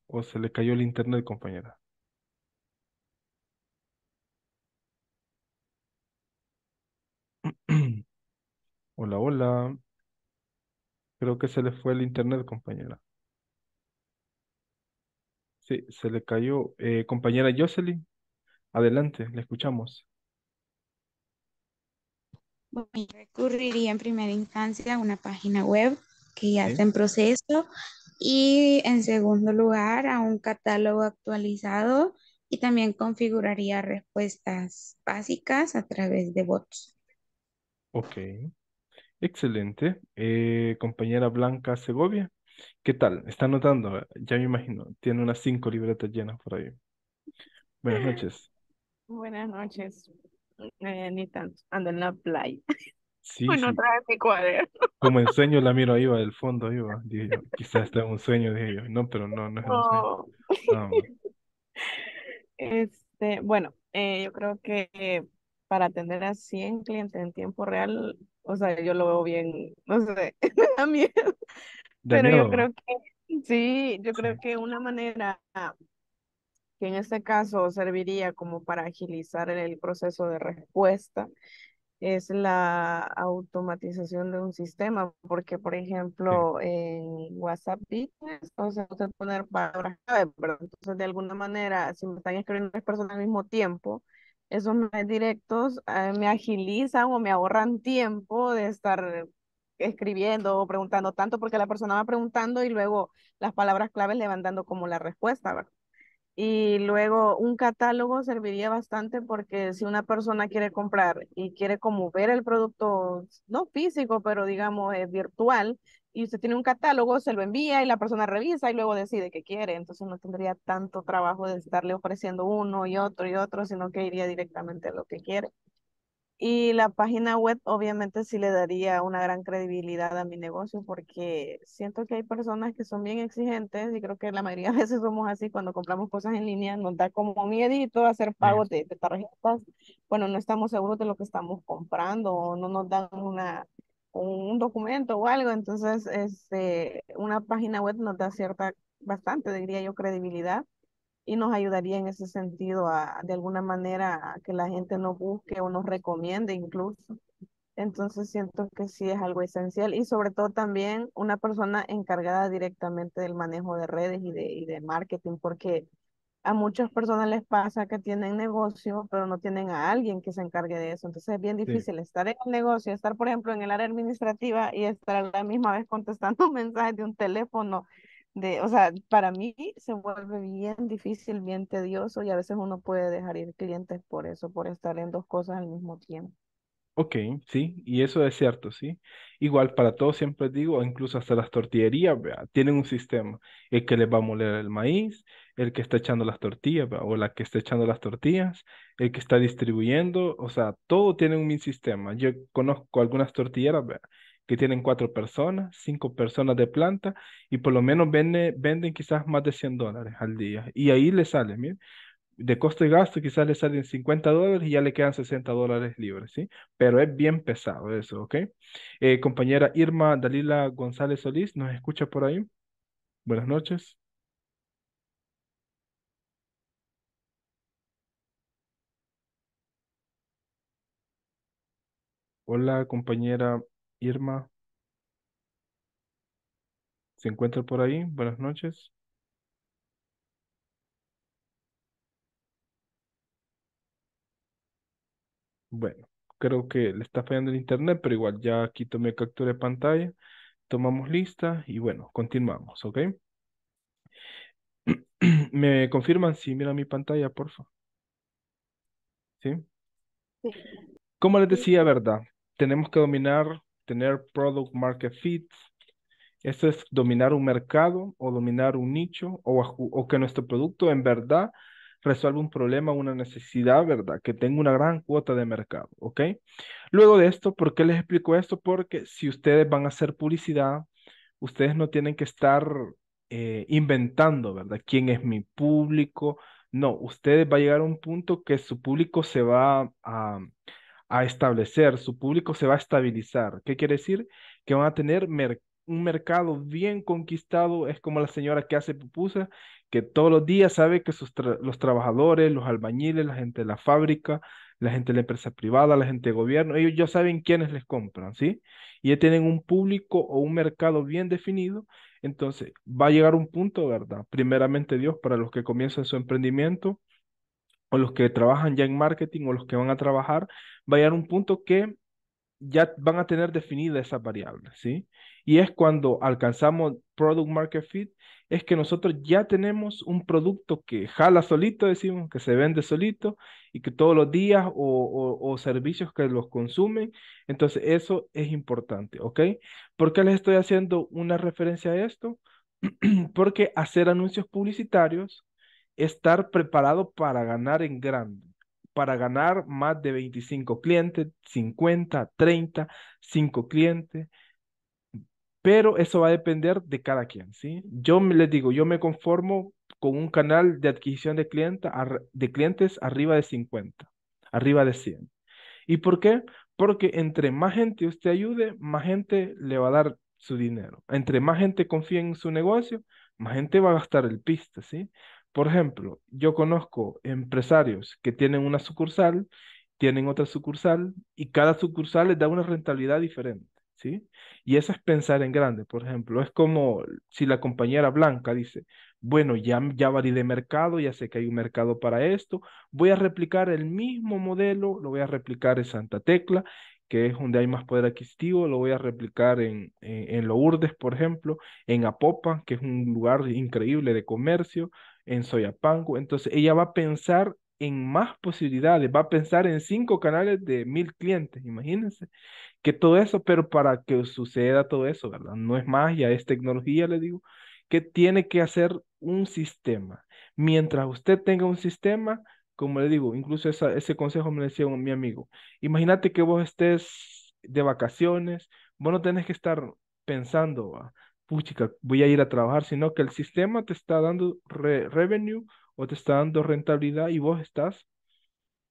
O se le cayó el internet, compañera. hola, hola. Creo que se le fue el internet, compañera. Sí, se le cayó. Eh, compañera Jocelyn, adelante, le escuchamos. Bueno, recurriría en primera instancia a una página web que ya está en proceso y en segundo lugar a un catálogo actualizado y también configuraría respuestas básicas a través de bots. Ok, excelente. Eh, compañera Blanca Segovia, ¿qué tal? Está notando? ¿eh? ya me imagino, tiene unas cinco libretas llenas por ahí. Buenas noches. Buenas noches. Eh, ni tanto, ando en la playa. Sí, Como en sueño la miro ahí va del fondo, ahí va. Dije quizás está un sueño, dije yo. No, pero no, no es un sueño. Este, bueno, eh, yo creo que eh, para atender a 100 clientes en tiempo real, o sea, yo lo veo bien, no sé, me pero yo creo que, sí, yo creo que una manera que en este caso serviría como para agilizar el proceso de respuesta es la automatización de un sistema, porque por ejemplo en WhatsApp Business, o sea, usted poner palabras clave, ¿verdad? entonces de alguna manera, si me están escribiendo tres personas al mismo tiempo, esos mensajes directos eh, me agilizan o me ahorran tiempo de estar escribiendo o preguntando tanto, porque la persona va preguntando y luego las palabras claves le van dando como la respuesta, ¿verdad? Y luego un catálogo serviría bastante porque si una persona quiere comprar y quiere como ver el producto, no físico, pero digamos es eh, virtual, y usted tiene un catálogo, se lo envía y la persona revisa y luego decide qué quiere. Entonces no tendría tanto trabajo de estarle ofreciendo uno y otro y otro, sino que iría directamente a lo que quiere. Y la página web obviamente sí le daría una gran credibilidad a mi negocio porque siento que hay personas que son bien exigentes y creo que la mayoría de veces somos así cuando compramos cosas en línea, nos da como miedito hacer pagos de, de tarjetas. Bueno, no estamos seguros de lo que estamos comprando o no nos dan una, un documento o algo. Entonces, este, una página web nos da cierta, bastante, diría yo, credibilidad y nos ayudaría en ese sentido a, de alguna manera, que la gente nos busque o nos recomiende incluso. Entonces siento que sí es algo esencial y sobre todo también una persona encargada directamente del manejo de redes y de, de marketing, porque a muchas personas les pasa que tienen negocio, pero no tienen a alguien que se encargue de eso. Entonces es bien difícil estar en el negocio, estar, por ejemplo, en el área administrativa y estar a la misma vez contestando mensajes de un teléfono de, o sea, para mí se vuelve bien difícil, bien tedioso y a veces uno puede dejar ir clientes por eso, por estar en dos cosas al mismo tiempo. Ok, sí, y eso es cierto, sí. Igual para todos siempre digo, incluso hasta las tortillerías, ¿vea? tienen un sistema, el que les va a moler el maíz, el que está echando las tortillas, o la que está echando las tortillas, el que está distribuyendo, o sea, todo tiene un sistema. Yo conozco algunas tortilleras, ¿vea? que tienen cuatro personas, cinco personas de planta y por lo menos vende, venden quizás más de 100 dólares al día. Y ahí le sale, miren, de costo y gasto quizás le salen 50 dólares y ya le quedan 60 dólares libres, ¿sí? Pero es bien pesado eso, ¿ok? Eh, compañera Irma Dalila González Solís, ¿nos escucha por ahí? Buenas noches. Hola, compañera Irma. ¿Se encuentra por ahí? Buenas noches. Bueno, creo que le está fallando el internet, pero igual ya aquí tomé captura de pantalla, tomamos lista y bueno, continuamos, ¿ok? ¿Me confirman si mira mi pantalla, por favor? ¿Sí? ¿Sí? Como les decía, ¿verdad? Tenemos que dominar tener product market fit. Eso es dominar un mercado o dominar un nicho o, que nuestro producto en verdad resuelva un problema, una necesidad, ¿verdad? Que tenga una gran cuota de mercado, ¿ok? Luego de esto, ¿por qué les explico esto? Porque si ustedes van a hacer publicidad, ustedes no tienen que estar eh, inventando, ¿verdad? ¿Quién es mi público? No, ustedes va a llegar a un punto que su público se va a, a establecer, su público se va a estabilizar. ¿Qué quiere decir? Que van a tener un mercado bien conquistado. Es como la señora que hace pupusa, que todos los días sabe que sus los trabajadores, los albañiles, la gente de la fábrica, la gente de la empresa privada, la gente de gobierno, ellos ya saben quiénes les compran, ¿sí? Y ya tienen un público o un mercado bien definido. Entonces, va a llegar un punto, ¿verdad? Primeramente Dios, para los que comienzan su emprendimiento o los que trabajan ya en marketing o los que van a trabajar, va a un punto que ya van a tener definidas esas variables, ¿sí? Y es cuando alcanzamos product market fit, es que nosotros ya tenemos un producto que jala solito, decimos, que se vende solito y que todos los días o, o servicios que los consumen. Entonces, eso es importante, ¿ok? ¿Por qué les estoy haciendo una referencia a esto? Porque hacer anuncios publicitarios, estar preparado para ganar en grande para ganar más de 25 clientes, 50, 30, 5 clientes, pero eso va a depender de cada quien, ¿sí? Yo les digo, yo me conformo con un canal de adquisición de, clientes de clientes arriba de 50, arriba de 100. ¿Y por qué? Porque entre más gente usted ayude, más gente le va a dar su dinero. Entre más gente confíe en su negocio, más gente va a gastar el pista, ¿sí? Por ejemplo, yo conozco empresarios que tienen una sucursal, tienen otra sucursal y cada sucursal les da una rentabilidad diferente, ¿sí? Y eso es pensar en grande, por ejemplo. Es como si la compañera Blanca dice, bueno, ya, ya de mercado, ya sé que hay un mercado para esto, voy a replicar el mismo modelo, lo voy a replicar en Santa Tecla, que es donde hay más poder adquisitivo, lo voy a replicar en, en, Lourdes, por ejemplo, en Apopa, que es un lugar increíble de comercio, en Soyapango. Entonces ella va a pensar en más posibilidades, va a pensar en cinco canales de mil clientes, imagínense, que todo eso, pero para que suceda todo eso, ¿verdad? No es más ya es tecnología, le digo, que tiene que hacer un sistema. Mientras usted tenga un sistema, como le digo, incluso ese consejo me decía un, mi amigo, imagínate que vos estés de vacaciones, vos no tenés que estar pensando, voy a ir a trabajar, sino que el sistema te está dando revenue o te está dando rentabilidad y vos estás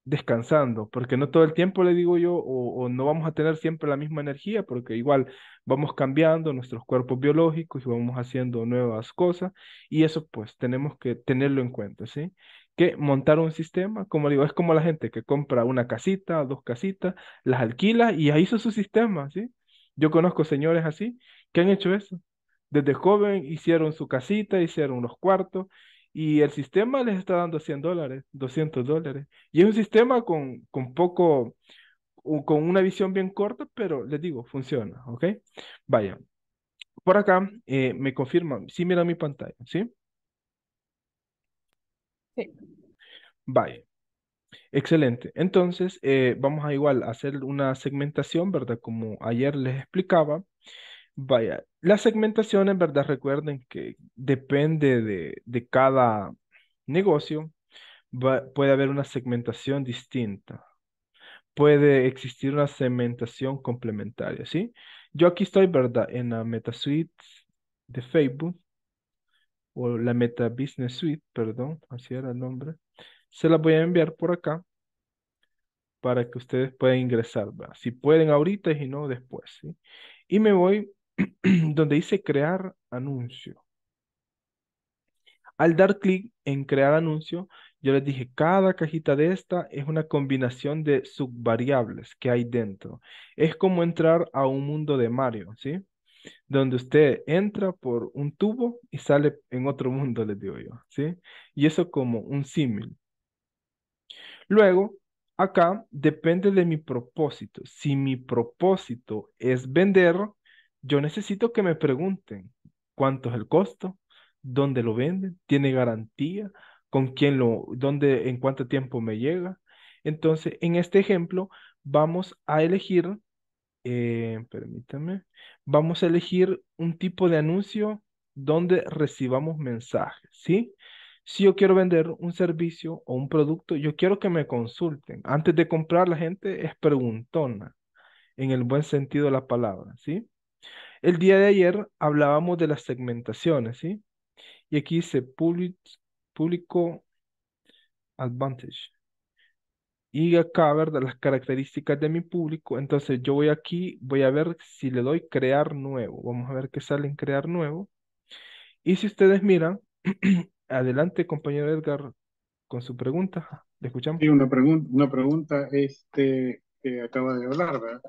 descansando, porque no todo el tiempo le digo yo, o, no vamos a tener siempre la misma energía, porque igual vamos cambiando nuestros cuerpos biológicos y vamos haciendo nuevas cosas, y eso pues tenemos que tenerlo en cuenta, ¿sí? Que montar un sistema, como digo, es como la gente que compra una casita, dos casitas, las alquila y ahí hizo su sistema, ¿sí? Yo conozco señores así que han hecho eso, desde joven hicieron su casita, hicieron unos cuartos y el sistema les está dando 100 dólares, 200 dólares. Y es un sistema con, poco, con una visión bien corta, pero les digo, funciona, ¿ok? Vaya, por acá eh, me confirman, si mira mi pantalla, ¿sí? Sí. Vaya. Excelente. Entonces, eh, vamos a igual hacer una segmentación, ¿verdad? Como ayer les explicaba. Vaya, la segmentación en verdad recuerden que depende de, cada negocio, puede haber una segmentación distinta, puede existir una segmentación complementaria, ¿sí? Yo aquí estoy, ¿verdad? En la MetaSuite de Facebook, o la Meta Business Suite, perdón, así era el nombre. Se la voy a enviar por acá para que ustedes puedan ingresar, ¿verdad? Si pueden ahorita y si no después, ¿sí? Y me voy donde dice crear anuncio. Al dar clic en crear anuncio, yo les dije, cada cajita de esta es una combinación de subvariables que hay dentro. Es como entrar a un mundo de Mario, ¿sí? Donde usted entra por un tubo y sale en otro mundo, les digo yo, ¿sí? Y eso como un símil. Luego, acá depende de mi propósito. Si mi propósito es vender, yo necesito que me pregunten cuánto es el costo, dónde lo venden, tiene garantía, con quién lo, dónde, en cuánto tiempo me llega. Entonces, en este ejemplo, vamos a elegir, eh, permítame, vamos a elegir un tipo de anuncio donde recibamos mensajes, ¿sí? Si yo quiero vender un servicio o un producto, yo quiero que me consulten. Antes de comprar, la gente es preguntona, en el buen sentido de la palabra, ¿sí? El día de ayer hablábamos de las segmentaciones, ¿sí? Y aquí dice public, público advantage. Y acá, ¿verdad? Las características de mi público. Entonces yo voy aquí, voy a ver si le doy crear nuevo. Vamos a ver qué sale en crear nuevo. Y si ustedes miran, adelante compañero Edgar con su pregunta. ¿Le escuchamos? Sí, una, pregunta una pregunta este, que acaba de hablar, ¿verdad?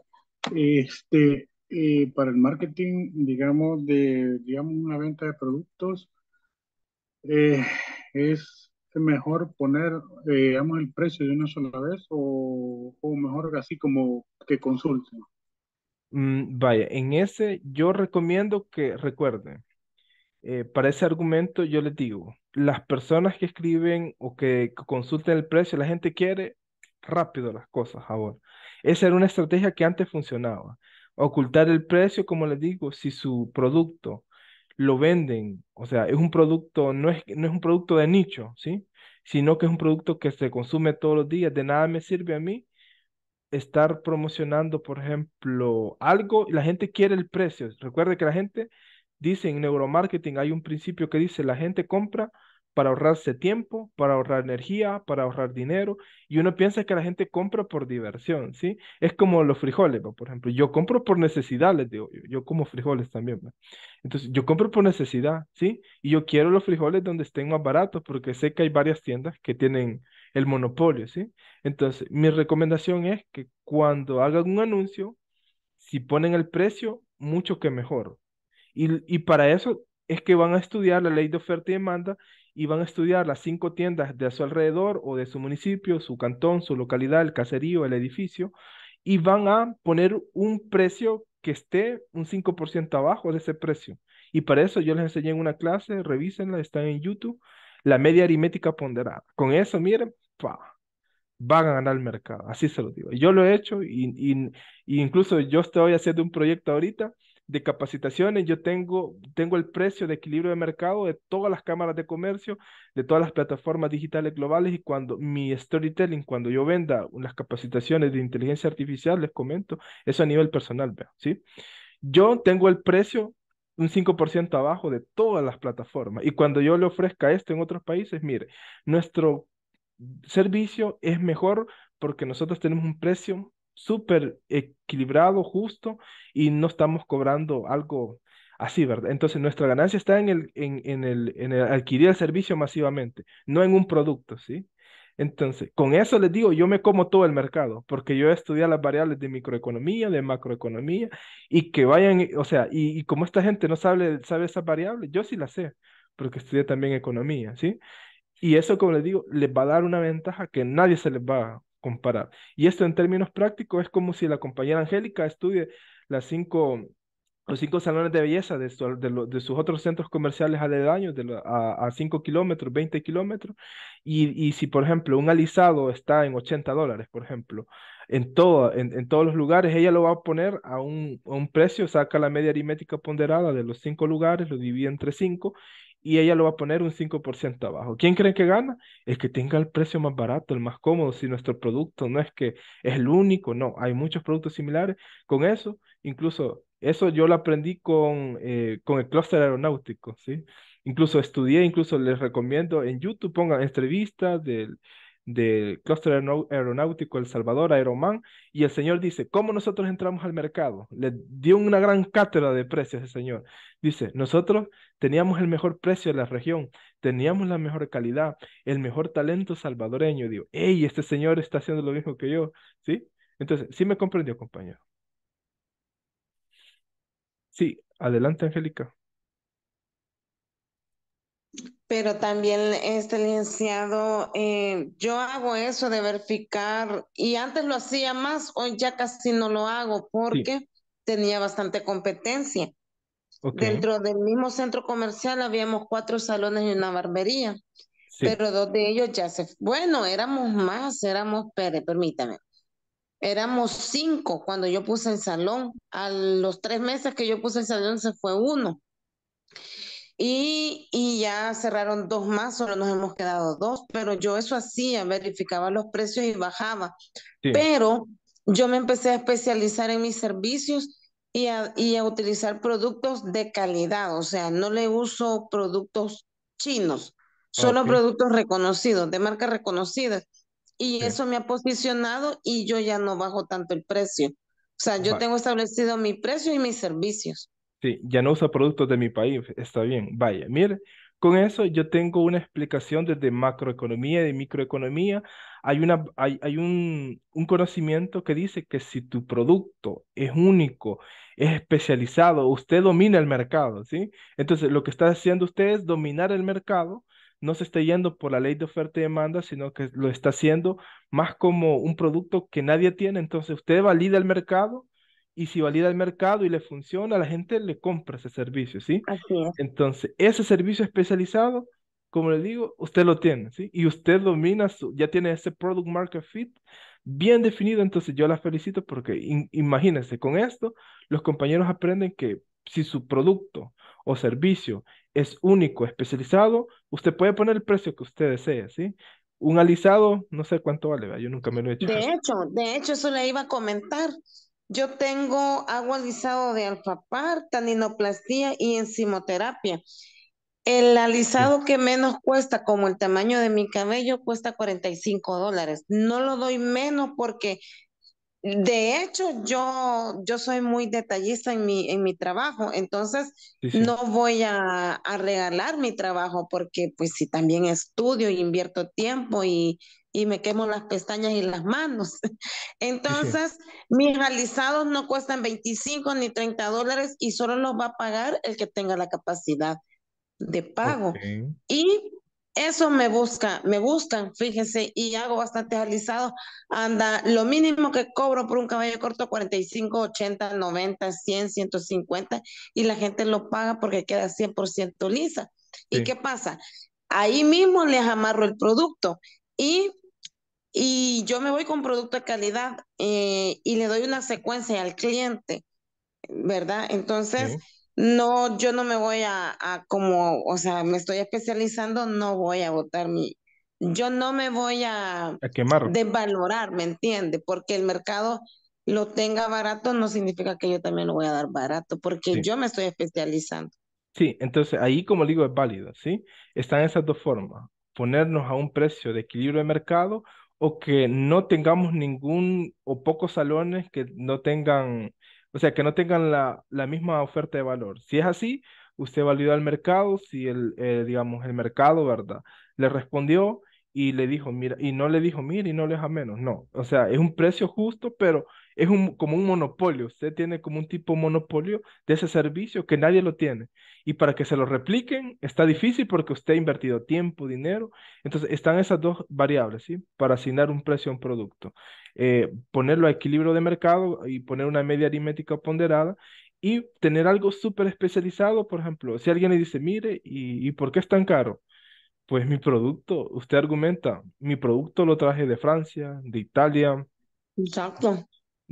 Este, para el marketing, digamos, de digamos una venta de productos, eh, es mejor poner, eh, el precio de una sola vez o, o mejor así como que consulten? Mm, vaya, en ese yo recomiendo que recuerden, eh, para ese argumento yo les digo, las personas que escriben o que consulten el precio, la gente quiere rápido las cosas ahora. Esa era una estrategia que antes funcionaba ocultar el precio, como les digo, si su producto lo venden, o sea, es un producto, no es, no es un producto de nicho, ¿sí? Sino que es un producto que se consume todos los días. De nada me sirve a mí estar promocionando, por ejemplo, algo y la gente quiere el precio. Recuerde que la gente dice en neuromarketing, hay un principio que dice, la gente compra para ahorrarse tiempo, para ahorrar energía, para ahorrar dinero. Y uno piensa que la gente compra por diversión, ¿sí? Es como los frijoles, por ejemplo. Yo compro por necesidad, les digo, yo, como frijoles también. Entonces, yo compro por necesidad, ¿sí? Y yo quiero los frijoles donde estén más baratos porque sé que hay varias tiendas que tienen el monopolio, ¿sí? Entonces, mi recomendación es que cuando hagan un anuncio, si ponen el precio, mucho que mejor. Y, y para eso es que van a estudiar la ley de oferta y demanda y van a estudiar las cinco tiendas de a su alrededor o de su municipio, su cantón, su localidad, el caserío, el edificio, y van a poner un precio que esté un 5% abajo de ese precio. Y para eso yo les enseñé en una clase, revísenla, están en YouTube, la media aritmética ponderada. Con eso, miren, van a ganar el mercado, así se lo digo. Yo lo he hecho y, incluso yo estoy haciendo un proyecto ahorita de capacitaciones, yo tengo, tengo el precio de equilibrio de mercado de todas las cámaras de comercio, de todas las plataformas digitales globales y cuando mi storytelling, cuando yo venda unas capacitaciones de inteligencia artificial, les comento, eso a nivel personal, ¿sí? Yo tengo el precio un 5% abajo de todas las plataformas. Y cuando yo le ofrezca esto en otros países, mire, nuestro servicio es mejor porque nosotros tenemos un precio súper equilibrado, justo, y no estamos cobrando algo así, ¿verdad? Entonces nuestra ganancia está en el, en, el, en el adquirir el servicio masivamente, no en un producto, ¿sí? Entonces, con eso les digo, yo me como todo el mercado, porque yo he estudiado las variables de microeconomía, de macroeconomía, y que vayan, o sea, y, como esta gente no sabe, sabe esas variables, yo sí las sé, porque estudié también economía, ¿sí? Y eso, como les digo, les va a dar una ventaja que nadie se les va a comparar. Y esto en términos prácticos es como si la compañera Angélica estudie las cinco, los cinco salones de belleza de, sus otros centros comerciales aledaños de a, a, 5 kilómetros, 20 kilómetros, y, si por ejemplo un alisado está en 80 dólares, por ejemplo, en, todo, en, todos los lugares, ella lo va a poner a un, a un precio, saca la media aritmética ponderada de los cinco lugares, lo divide entre cinco y ella lo va a poner un 5% abajo. ¿Quién cree que gana? El que tenga el precio más barato, el más cómodo, si nuestro producto no es que es el único, no, hay muchos productos similares. Con eso, incluso eso yo lo aprendí con, eh, con el clúster aeronáutico, ¿sí? Incluso estudié, incluso les recomiendo en YouTube, pongan entrevistas del del clúster aeronáutico El Salvador, Aeroman, y el señor dice, ¿cómo nosotros entramos al mercado? Le dio una gran cátedra de precios el señor. Dice, nosotros teníamos el mejor precio de la región, teníamos la mejor calidad, el mejor talento salvadoreño. Digo, hey, este señor está haciendo lo mismo que yo, ¿sí? Entonces, sí me comprendió, compañero. Sí, adelante, Angélica pero también este licenciado, eh, yo hago eso de verificar y antes lo hacía más, hoy ya casi no lo hago porque tenía bastante competencia. Dentro del mismo centro comercial habíamos cuatro salones y una barbería, pero dos de ellos ya se, bueno, éramos más, éramos, pere, permítame, éramos cinco cuando yo puse el salón, a los tres meses que yo puse el salón se fue uno. Y, ya cerraron dos más, solo nos hemos quedado dos, pero yo eso hacía, verificaba los precios y bajaba. Pero yo me empecé a especializar en mis servicios y a, y a, utilizar productos de calidad, o sea, no le uso productos chinos, solo productos reconocidos, de marcas reconocidas. Y eso me ha posicionado y yo ya no bajo tanto el precio. O sea, yo tengo establecido mi precio y mis servicios. Sí, ya no usa productos de mi país, está bien, vaya, mire, con eso yo tengo una explicación desde macroeconomía y de microeconomía. Hay, una, hay, un, un, conocimiento que dice que si tu producto es único, es especializado, usted domina el mercado, ¿sí? Entonces, lo que está haciendo usted es dominar el mercado, no se está yendo por la ley de oferta y demanda, sino que lo está haciendo más como un producto que nadie tiene. Entonces, usted valida el mercado y si valida el mercado y le funciona, la gente le compra ese servicio, ¿sí? Entonces, ese servicio especializado, como le digo, usted lo tiene, ¿sí? Y usted domina, su, ya tiene ese product market fit bien definido, entonces yo la felicito porque imagínense, con esto los compañeros aprenden que si su producto o servicio es único, especializado, usted puede poner el precio que usted desee, ¿sí? Un alisado, no sé cuánto vale, yo nunca me lo he hecho. De hecho, de hecho, eso le iba a comentar yo tengo agua alisado de alfapar, taninoplastía y enzimoterapia. El alisado que menos cuesta, como el tamaño de mi cabello, cuesta 45 dólares. No lo doy menos porque, de hecho, yo, yo soy muy detallista en mi, en mi trabajo. Entonces, no voy a, a, regalar mi trabajo porque, pues, si también estudio y invierto tiempo y, y me quemo las pestañas y las manos. Entonces, mis alisados no cuestan 25 ni 30 dólares y solo los va a pagar el que tenga la capacidad de pago. Y eso me busca, me buscan fíjese, y hago bastante alisados. Anda, lo mínimo que cobro por un cabello corto, 45, 80, 90, 100, 150, y la gente lo paga porque queda 100% lisa. ¿Y qué pasa? Ahí mismo les amarro el producto y y yo me voy con producto de calidad eh, y le doy una secuencia al cliente, ¿verdad? Entonces, no, yo no me voy a, a, como, o sea, me estoy especializando, no voy a votar mi, yo no me voy a, a quemar. desvalorar, ¿me entiende? Porque el mercado lo tenga barato no significa que yo también lo voy a dar barato, porque yo me estoy especializando. Sí, entonces ahí como digo es válido, ¿sí? Están esas dos formas, ponernos a un precio de equilibrio de mercado o que no tengamos ningún o pocos salones que no tengan, o sea, que no tengan la, misma oferta de valor. Si es así, usted validó al mercado, si el, eh, digamos, el mercado, ¿verdad? Le respondió y le dijo, mira, y no le dijo, mira, y no le deja menos, no. O sea, es un precio justo, pero es como un monopolio. Usted tiene como un tipo monopolio de ese servicio que nadie lo tiene. Y para que se lo repliquen está difícil porque usted ha invertido tiempo, dinero. Entonces están esas dos variables, ¿sí? Para asignar un precio a un producto. Eh, ponerlo a equilibrio de mercado y poner una media aritmética ponderada y tener algo súper especializado, por ejemplo, si alguien le dice, mire, ¿y por qué es tan caro? Pues mi producto, usted argumenta, mi producto lo traje de Francia, de Italia, Exacto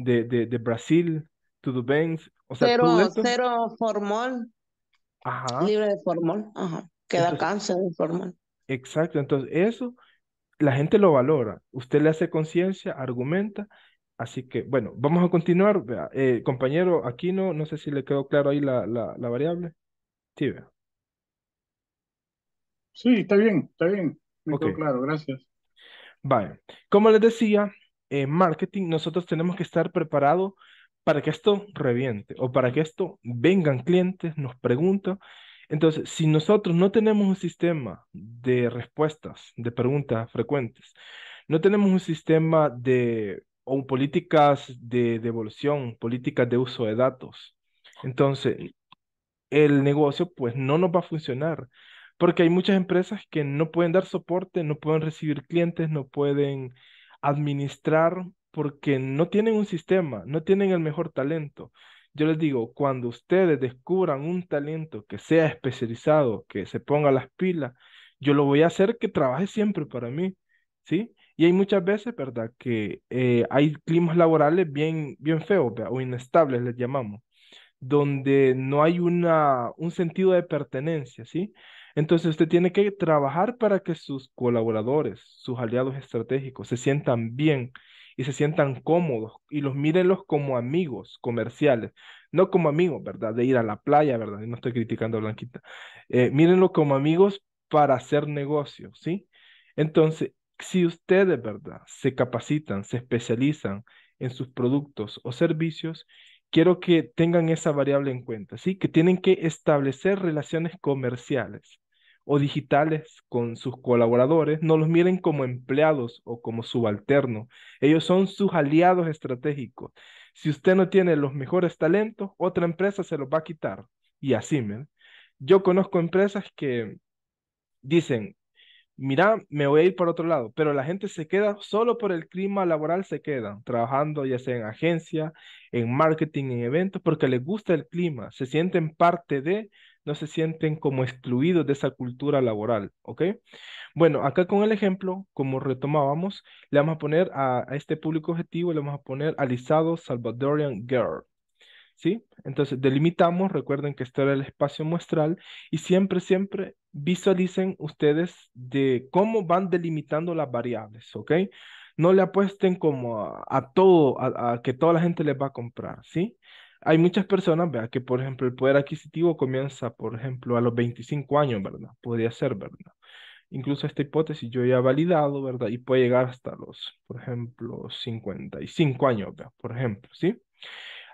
de, Brasil, to banks O sea, cero, formol. Ajá. Libre de formol. Ajá. Queda cáncer de formol. Exacto. Entonces, eso la gente lo valora. Usted le hace conciencia, argumenta. Así que, bueno, vamos a continuar. Eh, compañero, aquí no, sé si le quedó claro ahí la, la, la variable. Sí, vea. Sí, está bien, está bien. Me quedó claro, gracias. Vale. Como les decía, eh, marketing, nosotros tenemos que estar preparados para que esto reviente o para que esto vengan clientes, nos preguntan. Entonces, si nosotros no tenemos un sistema de respuestas, de preguntas frecuentes, no tenemos un sistema de o políticas de devolución, políticas de uso de datos, entonces el negocio pues no nos va a funcionar porque hay muchas empresas que no pueden dar soporte, no pueden recibir clientes, no pueden administrar porque no tienen un sistema, no tienen el mejor talento. Yo les digo, cuando ustedes descubran un talento que sea especializado, que se ponga las pilas, yo lo voy a hacer que trabaje siempre para mí, ¿sí? Y hay muchas veces, ¿verdad? Que eh, hay climas laborales bien, bien feos o inestables, les llamamos, donde no hay una, un sentido de pertenencia, ¿sí? Entonces usted tiene que trabajar para que sus colaboradores, sus aliados estratégicos, se sientan bien y se sientan cómodos y los mírenlos como amigos comerciales, no como amigos, ¿verdad? De ir a la playa, ¿verdad? No estoy criticando a Blanquita. Eh, mírenlo como amigos para hacer negocios, ¿sí? Entonces, si ustedes, ¿verdad? Se capacitan, se especializan en sus productos o servicios, quiero que tengan esa variable en cuenta, ¿sí? Que tienen que establecer relaciones comerciales o digitales con sus colaboradores, no los miren como empleados o como subalternos. Ellos son sus aliados estratégicos. Si usted no tiene los mejores talentos, otra empresa se los va a quitar. Y así, ¿verdad? Yo conozco empresas que dicen, mira, me voy a ir por otro lado, pero la gente se queda, solo por el clima laboral se queda trabajando ya sea en agencia, en marketing, en eventos, porque les gusta el clima, se sienten parte de, no se sienten como excluidos de esa cultura laboral, ¿ok? Bueno, acá con el ejemplo, como retomábamos, le vamos a poner a, a este público objetivo, le vamos a poner alisado Salvadorian Girl, ¿sí? Entonces delimitamos, recuerden que este era el espacio muestral y siempre, siempre visualicen ustedes de cómo van delimitando las variables, ¿ok? No le apuesten como a, todo, a, que toda la gente les va a comprar, ¿sí? Hay muchas personas, vea, que por ejemplo el poder adquisitivo comienza, por ejemplo, a los 25 años, ¿verdad? Podría ser, ¿verdad? Incluso esta hipótesis yo ya he validado, ¿verdad? Y puede llegar hasta los, por ejemplo, 55 años, ¿verdad? Por ejemplo, ¿sí?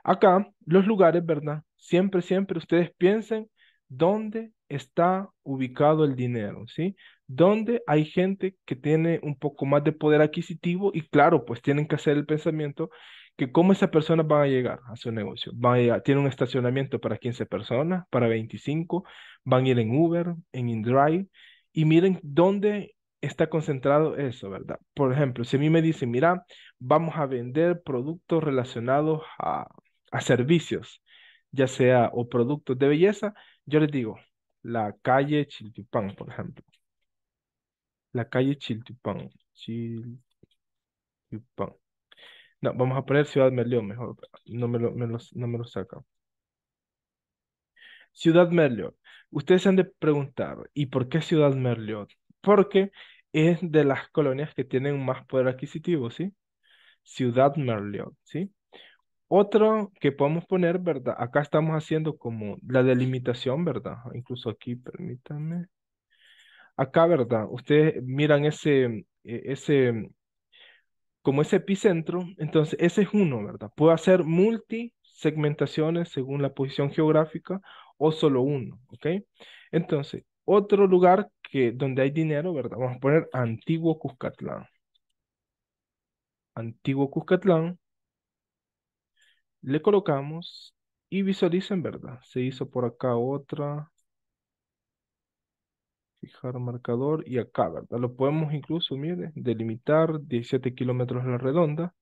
Acá, los lugares, ¿verdad? Siempre, siempre ustedes piensen dónde está ubicado el dinero, ¿sí? Dónde hay gente que tiene un poco más de poder adquisitivo y claro, pues tienen que hacer el pensamiento que cómo esas personas van a llegar a su negocio. Van a tienen un estacionamiento para 15 personas, para 25, van a ir en Uber, en InDrive y miren dónde está concentrado eso, ¿verdad? Por ejemplo, si a mí me dicen, mira, vamos a vender productos relacionados a a servicios, ya sea o productos de belleza, yo les digo, la calle Chiltipán, por ejemplo. La calle Chiltipán. Chiltipán. No, vamos a poner Ciudad Merlión, mejor. No me lo, no me lo saca. Ciudad Merliot. Ustedes se han de preguntar, ¿y por qué Ciudad Merliot? Porque es de las colonias que tienen más poder adquisitivo, ¿sí? Ciudad Merliot, ¿sí? Otro que podemos poner, ¿verdad? Acá estamos haciendo como la delimitación, ¿verdad? Incluso aquí, permítanme. Acá, ¿verdad? Ustedes miran ese, e, ese, como ese epicentro, entonces ese es uno, ¿verdad? Puedo hacer multi segmentaciones según la posición geográfica o solo uno, ¿ok? Entonces, otro lugar que, donde hay dinero, ¿verdad? Vamos a poner Antiguo Cuscatlán. Antiguo Cuscatlán. Le colocamos y visualicen, ¿verdad? Se hizo por acá otra. Fijar marcador y acá, ¿verdad? Lo podemos incluso, mire, delimitar 17 kilómetros a la redonda.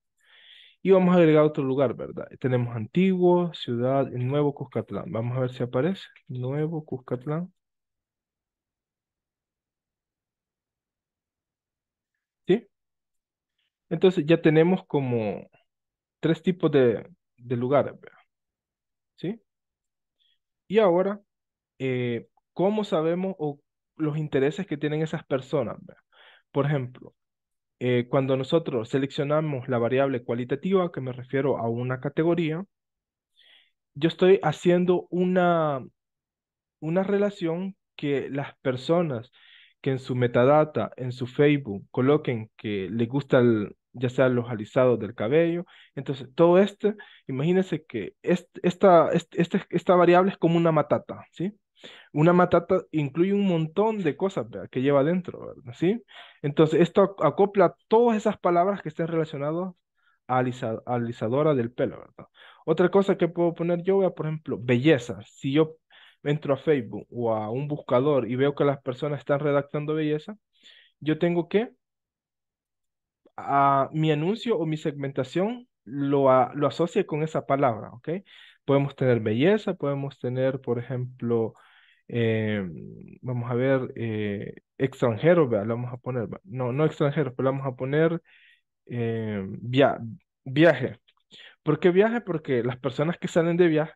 Y vamos a agregar otro lugar, ¿verdad? Tenemos Antiguo, Ciudad, Nuevo Cuscatlán. Vamos a ver si aparece. Nuevo Cuscatlán. ¿Sí? Entonces ya tenemos como tres tipos de, de lugares. ¿Sí? Y ahora, eh, ¿cómo sabemos los intereses que tienen esas personas? Por ejemplo, eh, cuando nosotros seleccionamos la variable cualitativa, que me refiero a una categoría, yo estoy haciendo una, una relación que las personas que en su metadata, en su Facebook, coloquen que les gusta el, ya sean los alisados del cabello. Entonces, todo este, imagínense que este, este, esta, variable es como una matata, ¿sí? Una matata incluye un montón de cosas que lleva adentro, ¿sí? Entonces, esto acopla todas esas palabras que estén relacionadas a, alisadora del pelo, ¿verdad? Otra cosa que puedo poner yo, por ejemplo, belleza. Si yo entro a Facebook o a un buscador y veo que las personas están redactando belleza, yo tengo que a mi anuncio o mi segmentación lo, lo asocie con esa palabra, ¿ok? Podemos tener belleza, podemos tener, por ejemplo, eh, vamos a ver, eh, extranjeros, ¿verdad? Lo vamos a poner, no, no extranjeros, pero vamos a poner eh, viaje. ¿Por qué viaje? Porque las personas que salen de viaje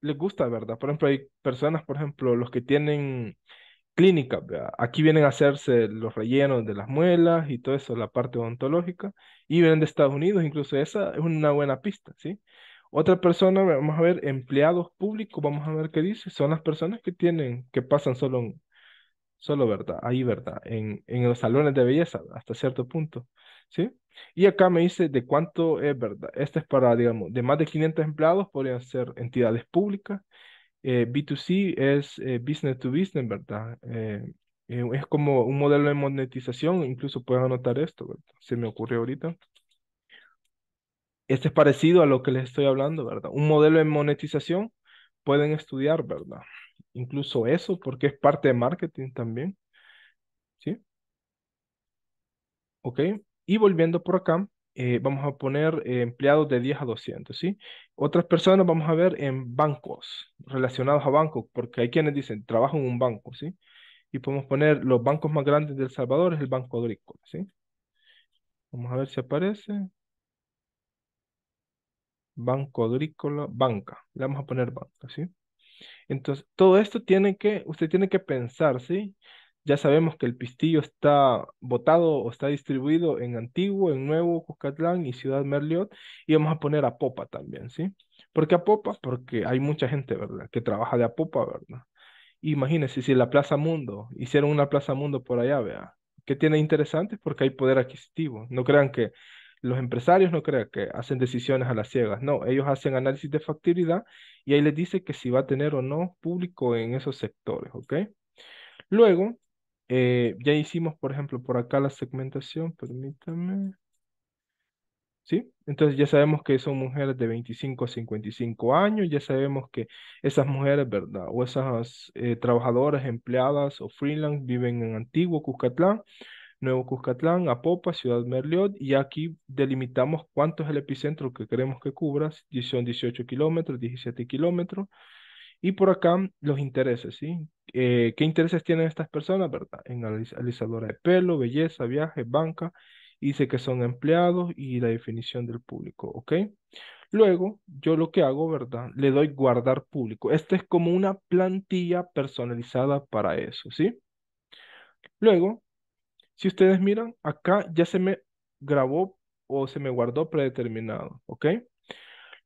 les gusta, ¿verdad? Por ejemplo, hay personas, por ejemplo, los que tienen clínica Aquí vienen a hacerse los rellenos de las muelas y todo eso, la parte odontológica, y vienen de Estados Unidos, incluso esa es una buena pista, ¿sí? Otra persona, vamos a ver, empleados públicos, vamos a ver qué dice, son las personas que tienen, que pasan solo, solo ¿verdad? Ahí, ¿verdad? En, en los salones de belleza, hasta cierto punto, ¿sí? Y acá me dice de cuánto es, ¿verdad? Este es para, digamos, de más de 500 empleados, podrían ser entidades públicas, eh, B2C es eh, business to business, ¿verdad? Eh, es como un modelo de monetización, incluso puedes anotar esto, ¿verdad? Se me ocurrió ahorita. Este es parecido a lo que les estoy hablando, ¿verdad? Un modelo de monetización pueden estudiar, ¿verdad? Incluso eso, porque es parte de marketing también. ¿Sí? Ok. Y volviendo por acá, eh, vamos a poner eh, empleados de 10 a 200, ¿sí? Otras personas vamos a ver en bancos, relacionados a bancos, porque hay quienes dicen, trabajo en un banco, ¿sí? Y podemos poner los bancos más grandes de El Salvador es el Banco Agrícola, ¿sí? Vamos a ver si aparece. Banco Agrícola, banca. Le vamos a poner banca, ¿sí? Entonces, todo esto tiene que, usted tiene que pensar, ¿sí? Ya sabemos que el pistillo está votado o está distribuido en Antiguo, en Nuevo, Cuscatlán y Ciudad Merliot. Y vamos a poner a popa también, ¿sí? ¿Por qué popa? Porque hay mucha gente, ¿verdad? Que trabaja de a popa, ¿verdad? Imagínense si la Plaza Mundo, hicieron una Plaza Mundo por allá, vea. ¿Qué tiene interesante? Porque hay poder adquisitivo. No crean que los empresarios no crean que hacen decisiones a las ciegas, no, ellos hacen análisis de factibilidad y ahí les dice que si va a tener o no público en esos sectores, ¿ok? Luego, eh, ya hicimos, por ejemplo, por acá la segmentación, permítame. ¿Sí? Entonces ya sabemos que son mujeres de 25 a 55 años, ya sabemos que esas mujeres, ¿verdad? O esas eh, trabajadoras, empleadas o freelance viven en Antiguo Cuscatlán, Nuevo Cuscatlán, Apopa, Ciudad Merliot, y aquí delimitamos cuánto es el epicentro que queremos que cubras son 18 kilómetros, 17 kilómetros, y por acá mm, los intereses, ¿sí? Eh, ¿Qué intereses tienen estas personas, verdad? En alisadora de pelo, belleza, viaje, banca. Dice que son empleados y la definición del público, ¿ok? Luego, yo lo que hago, ¿verdad? Le doy guardar público. Esta es como una plantilla personalizada para eso, ¿sí? Luego, si ustedes miran, acá ya se me grabó o se me guardó predeterminado, ¿ok?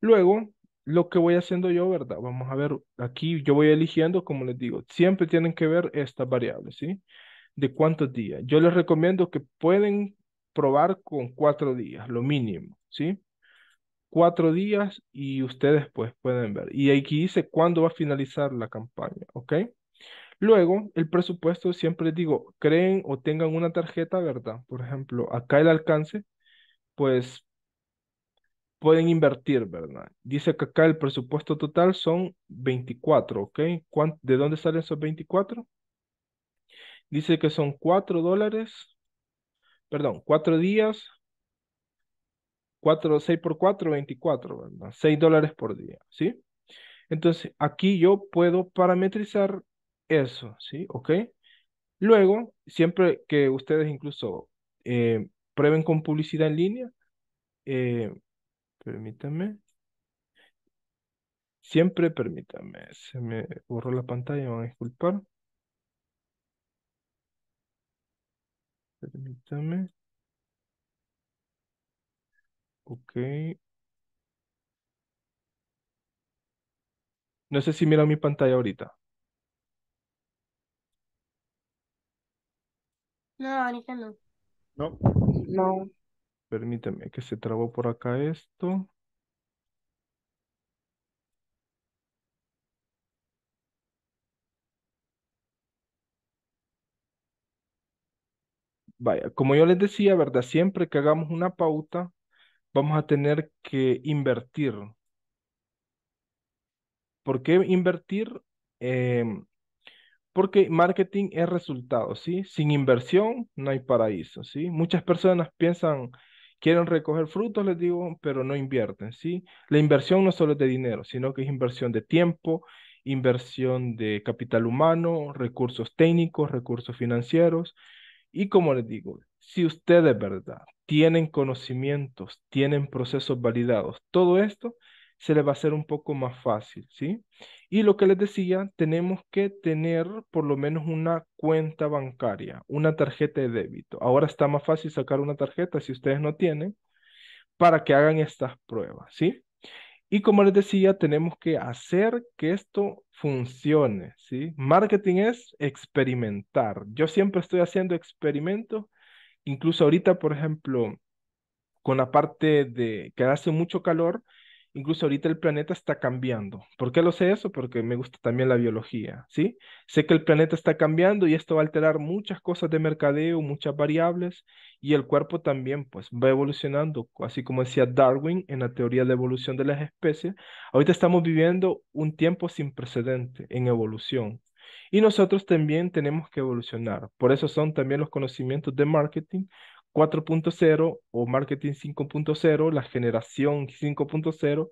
Luego, lo que voy haciendo yo, ¿verdad? Vamos a ver, aquí yo voy eligiendo, como les digo, siempre tienen que ver estas variables, ¿sí? De cuántos días. Yo les recomiendo que pueden probar con cuatro días, lo mínimo, ¿sí? Cuatro días y ustedes pues pueden ver. Y aquí dice cuándo va a finalizar la campaña, ¿ok? Luego, el presupuesto, siempre les digo, creen o tengan una tarjeta, ¿verdad? Por ejemplo, acá el alcance, pues pueden invertir, ¿verdad? Dice que acá el presupuesto total son 24, ¿ok? ¿De dónde salen esos 24? Dice que son 4 dólares, perdón, 4 días, 4, 6 por 4, 24, ¿verdad? 6 dólares por día, ¿sí? Entonces, aquí yo puedo parametrizar eso, ¿sí? ¿Ok? Luego, siempre que ustedes incluso eh, prueben con publicidad en línea, eh, Permítame. Siempre permítame. Se me borró la pantalla, van a disculpar. Permítame. Ok. No sé si mira mi pantalla ahorita. No, ahorita no. No. No. Permíteme que se trabó por acá esto. Vaya, como yo les decía, ¿verdad? Siempre que hagamos una pauta, vamos a tener que invertir. ¿Por qué invertir? Em, porque marketing es resultado, ¿sí? Sin inversión no hay paraíso, ¿sí? Muchas personas piensan Quieren recoger frutos, les digo, pero no invierten, ¿sí? La inversión no solo es de dinero, sino que es inversión de tiempo, inversión de capital humano, recursos técnicos, recursos financieros. Y como les digo, si ustedes, ¿verdad? Tienen conocimientos, tienen procesos validados, todo esto se les va a ser un poco más fácil, ¿sí? Y lo que les decía, tenemos que tener por lo menos una cuenta bancaria, una tarjeta de débito. Ahora está más fácil sacar una tarjeta si ustedes no tienen, para que hagan estas pruebas, ¿sí? Y como les decía, tenemos que hacer que esto funcione, ¿sí? Marketing es experimentar. Yo siempre estoy haciendo experimentos, incluso ahorita, por ejemplo, con la parte de que hace mucho calor, Incluso ahorita el planeta está cambiando. ¿Por qué lo sé eso? Porque me gusta también la biología, ¿sí? Sé que el planeta está cambiando y esto va a alterar muchas cosas de mercadeo, muchas variables, y el cuerpo también, pues, va evolucionando. Así como decía Darwin en la teoría de evolución de las especies, ahorita estamos viviendo un tiempo sin precedente en evolución. Y nosotros también tenemos que evolucionar. Por eso son también los conocimientos de marketing 4.0 o marketing 5.0, la generación 5.0,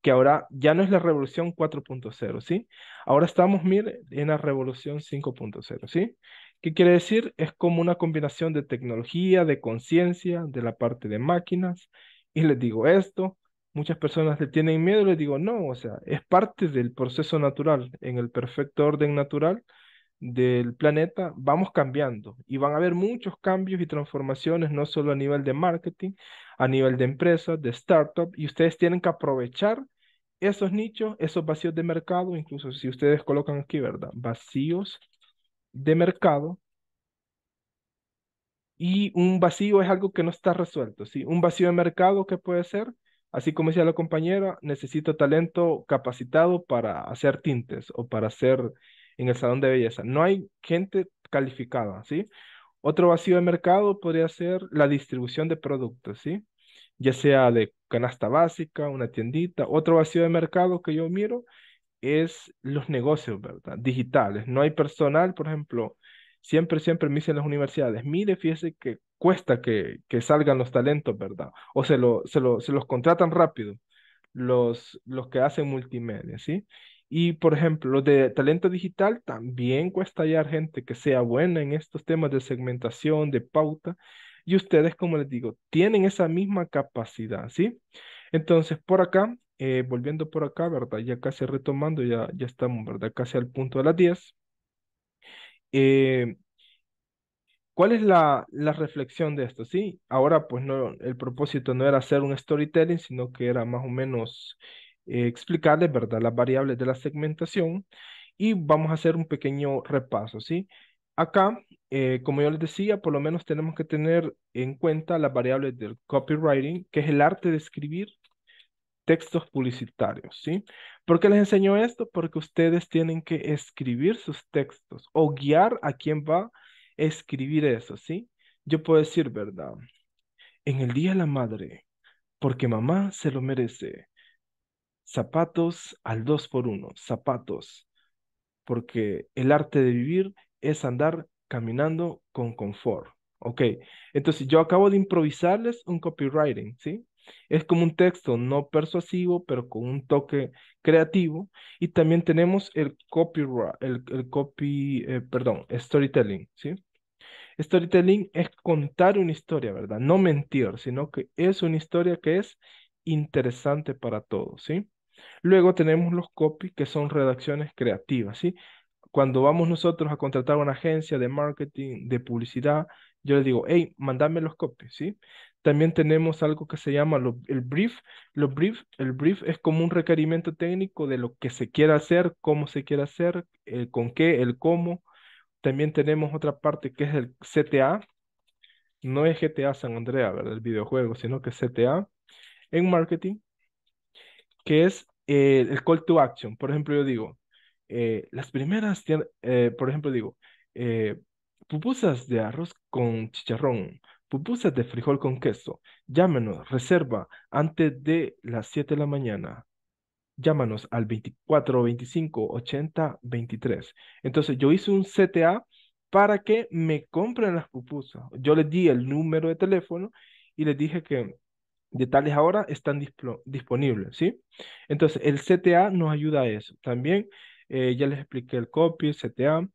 que ahora ya no es la revolución 4.0, ¿sí? Ahora estamos, mire, en la revolución 5.0, ¿sí? ¿Qué quiere decir? Es como una combinación de tecnología, de conciencia, de la parte de máquinas. Y les digo esto, muchas personas le tienen miedo, les digo, no, o sea, es parte del proceso natural, en el perfecto orden natural, del planeta, vamos cambiando y van a haber muchos cambios y transformaciones, no solo a nivel de marketing, a nivel de empresas, de startup, y ustedes tienen que aprovechar esos nichos, esos vacíos de mercado, incluso si ustedes colocan aquí, ¿verdad? Vacíos de mercado. Y un vacío es algo que no está resuelto, ¿sí? Un vacío de mercado que puede ser, así como decía la compañera, necesito talento capacitado para hacer tintes o para hacer en el salón de belleza. No hay gente calificada, ¿sí? Otro vacío de mercado podría ser la distribución de productos, ¿sí? Ya sea de canasta básica, una tiendita. Otro vacío de mercado que yo miro es los negocios, ¿verdad? Digitales. No hay personal, por ejemplo, siempre, siempre me dicen las universidades, mire, fíjese que cuesta que, que salgan los talentos, ¿verdad? O se, lo, se, lo, se los contratan rápido los, los que hacen multimedia, ¿sí? Y por ejemplo, los de talento digital también cuesta hallar gente que sea buena en estos temas de segmentación, de pauta. Y ustedes, como les digo, tienen esa misma capacidad, ¿sí? Entonces, por acá, eh, volviendo por acá, ¿verdad? Ya casi retomando, ya, ya estamos, ¿verdad? Casi al punto de las 10. Eh, ¿Cuál es la, reflexión de esto? Sí, ahora pues no, el propósito no era hacer un storytelling, sino que era más o menos eh, explicarles, ¿verdad? Las variables de la segmentación y vamos a hacer un pequeño repaso, ¿sí? Acá, eh, como yo les decía, por lo menos tenemos que tener en cuenta las variables del copywriting, que es el arte de escribir textos publicitarios, ¿sí? ¿Por qué les enseño esto? Porque ustedes tienen que escribir sus textos o guiar a quien va a escribir eso, ¿sí? Yo puedo decir, ¿verdad? En el Día de la Madre, porque mamá se lo merece zapatos al dos por uno, zapatos, porque el arte de vivir es andar caminando con confort. Ok, entonces yo acabo de improvisarles un copywriting, ¿sí? Es como un texto no persuasivo, pero con un toque creativo. Y también tenemos el copyright, el, copy, eh, perdón, storytelling, ¿sí? Storytelling es contar una historia, ¿verdad? No mentir, sino que es una historia que es interesante para todos, ¿sí? Luego tenemos los copies, que son redacciones creativas, ¿sí? Cuando vamos nosotros a contratar una agencia de marketing, de publicidad, yo les digo, hey, mandame los copies, ¿sí? También tenemos algo que se llama el brief. Lo brief. El brief es como un requerimiento técnico de lo que se quiere hacer, cómo se quiere hacer, el eh, con qué, el cómo. También tenemos otra parte que es el CTA. No es GTA San Andrea, ¿verdad? El videojuego, sino que CTA en marketing, que es eh, el call to action. Por ejemplo, yo digo, eh, las primeras, eh, por ejemplo, digo, pupusas de arroz con chicharrón, pupusas de frijol con queso. Llámenos, reserva antes de las 7 de la mañana. Llámanos al 24 25 80 23. Entonces, yo hice un CTA para que me compren las pupusas. Yo les di el número de teléfono y les dije que detalles ahora están disponibles, ¿sí? Entonces, el CTA nos ayuda a eso. También eh, ya les expliqué el copy, CTA.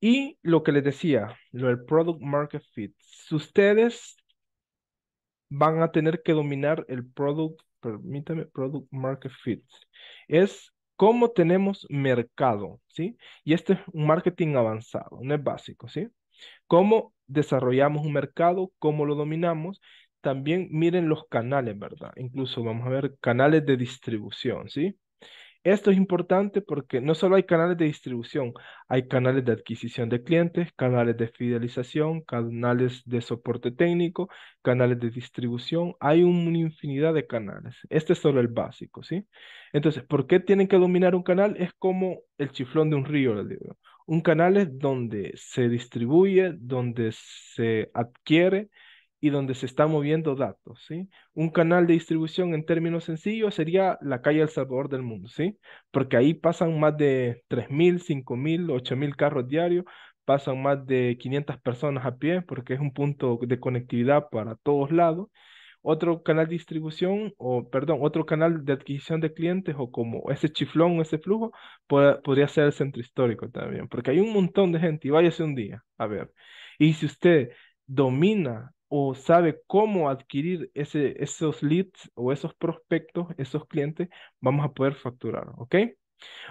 Y lo que les decía, lo del Product Market Fit. Ustedes van a tener que dominar el Product, permítame, Product Market Fit. Es cómo tenemos mercado, ¿sí? Y este es un marketing avanzado, no es básico, ¿sí? Cómo desarrollamos un mercado, cómo lo dominamos, también miren los canales, ¿verdad? Incluso vamos a ver canales de distribución, ¿sí? Esto es importante porque no solo hay canales de distribución, hay canales de adquisición de clientes, canales de fidelización, canales de soporte técnico, canales de distribución, hay una infinidad de canales. Este es solo el básico, ¿sí? Entonces, ¿por qué tienen que dominar un canal? Es como el chiflón de un río, Un canal es donde se distribuye, donde se adquiere, y donde se está moviendo datos, ¿sí? Un canal de distribución en términos sencillos sería la calle El Salvador del Mundo, ¿sí? Porque ahí pasan más de 3.000, 5.000, 8.000 carros diarios, pasan más de 500 personas a pie, porque es un punto de conectividad para todos lados. Otro canal de distribución, o perdón, otro canal de adquisición de clientes, o como ese chiflón, ese flujo, podría ser el centro histórico también, porque hay un montón de gente, y váyase un día, a ver. Y si usted domina o sabe cómo adquirir ese, esos leads o esos prospectos, esos clientes, vamos a poder facturar, ¿ok?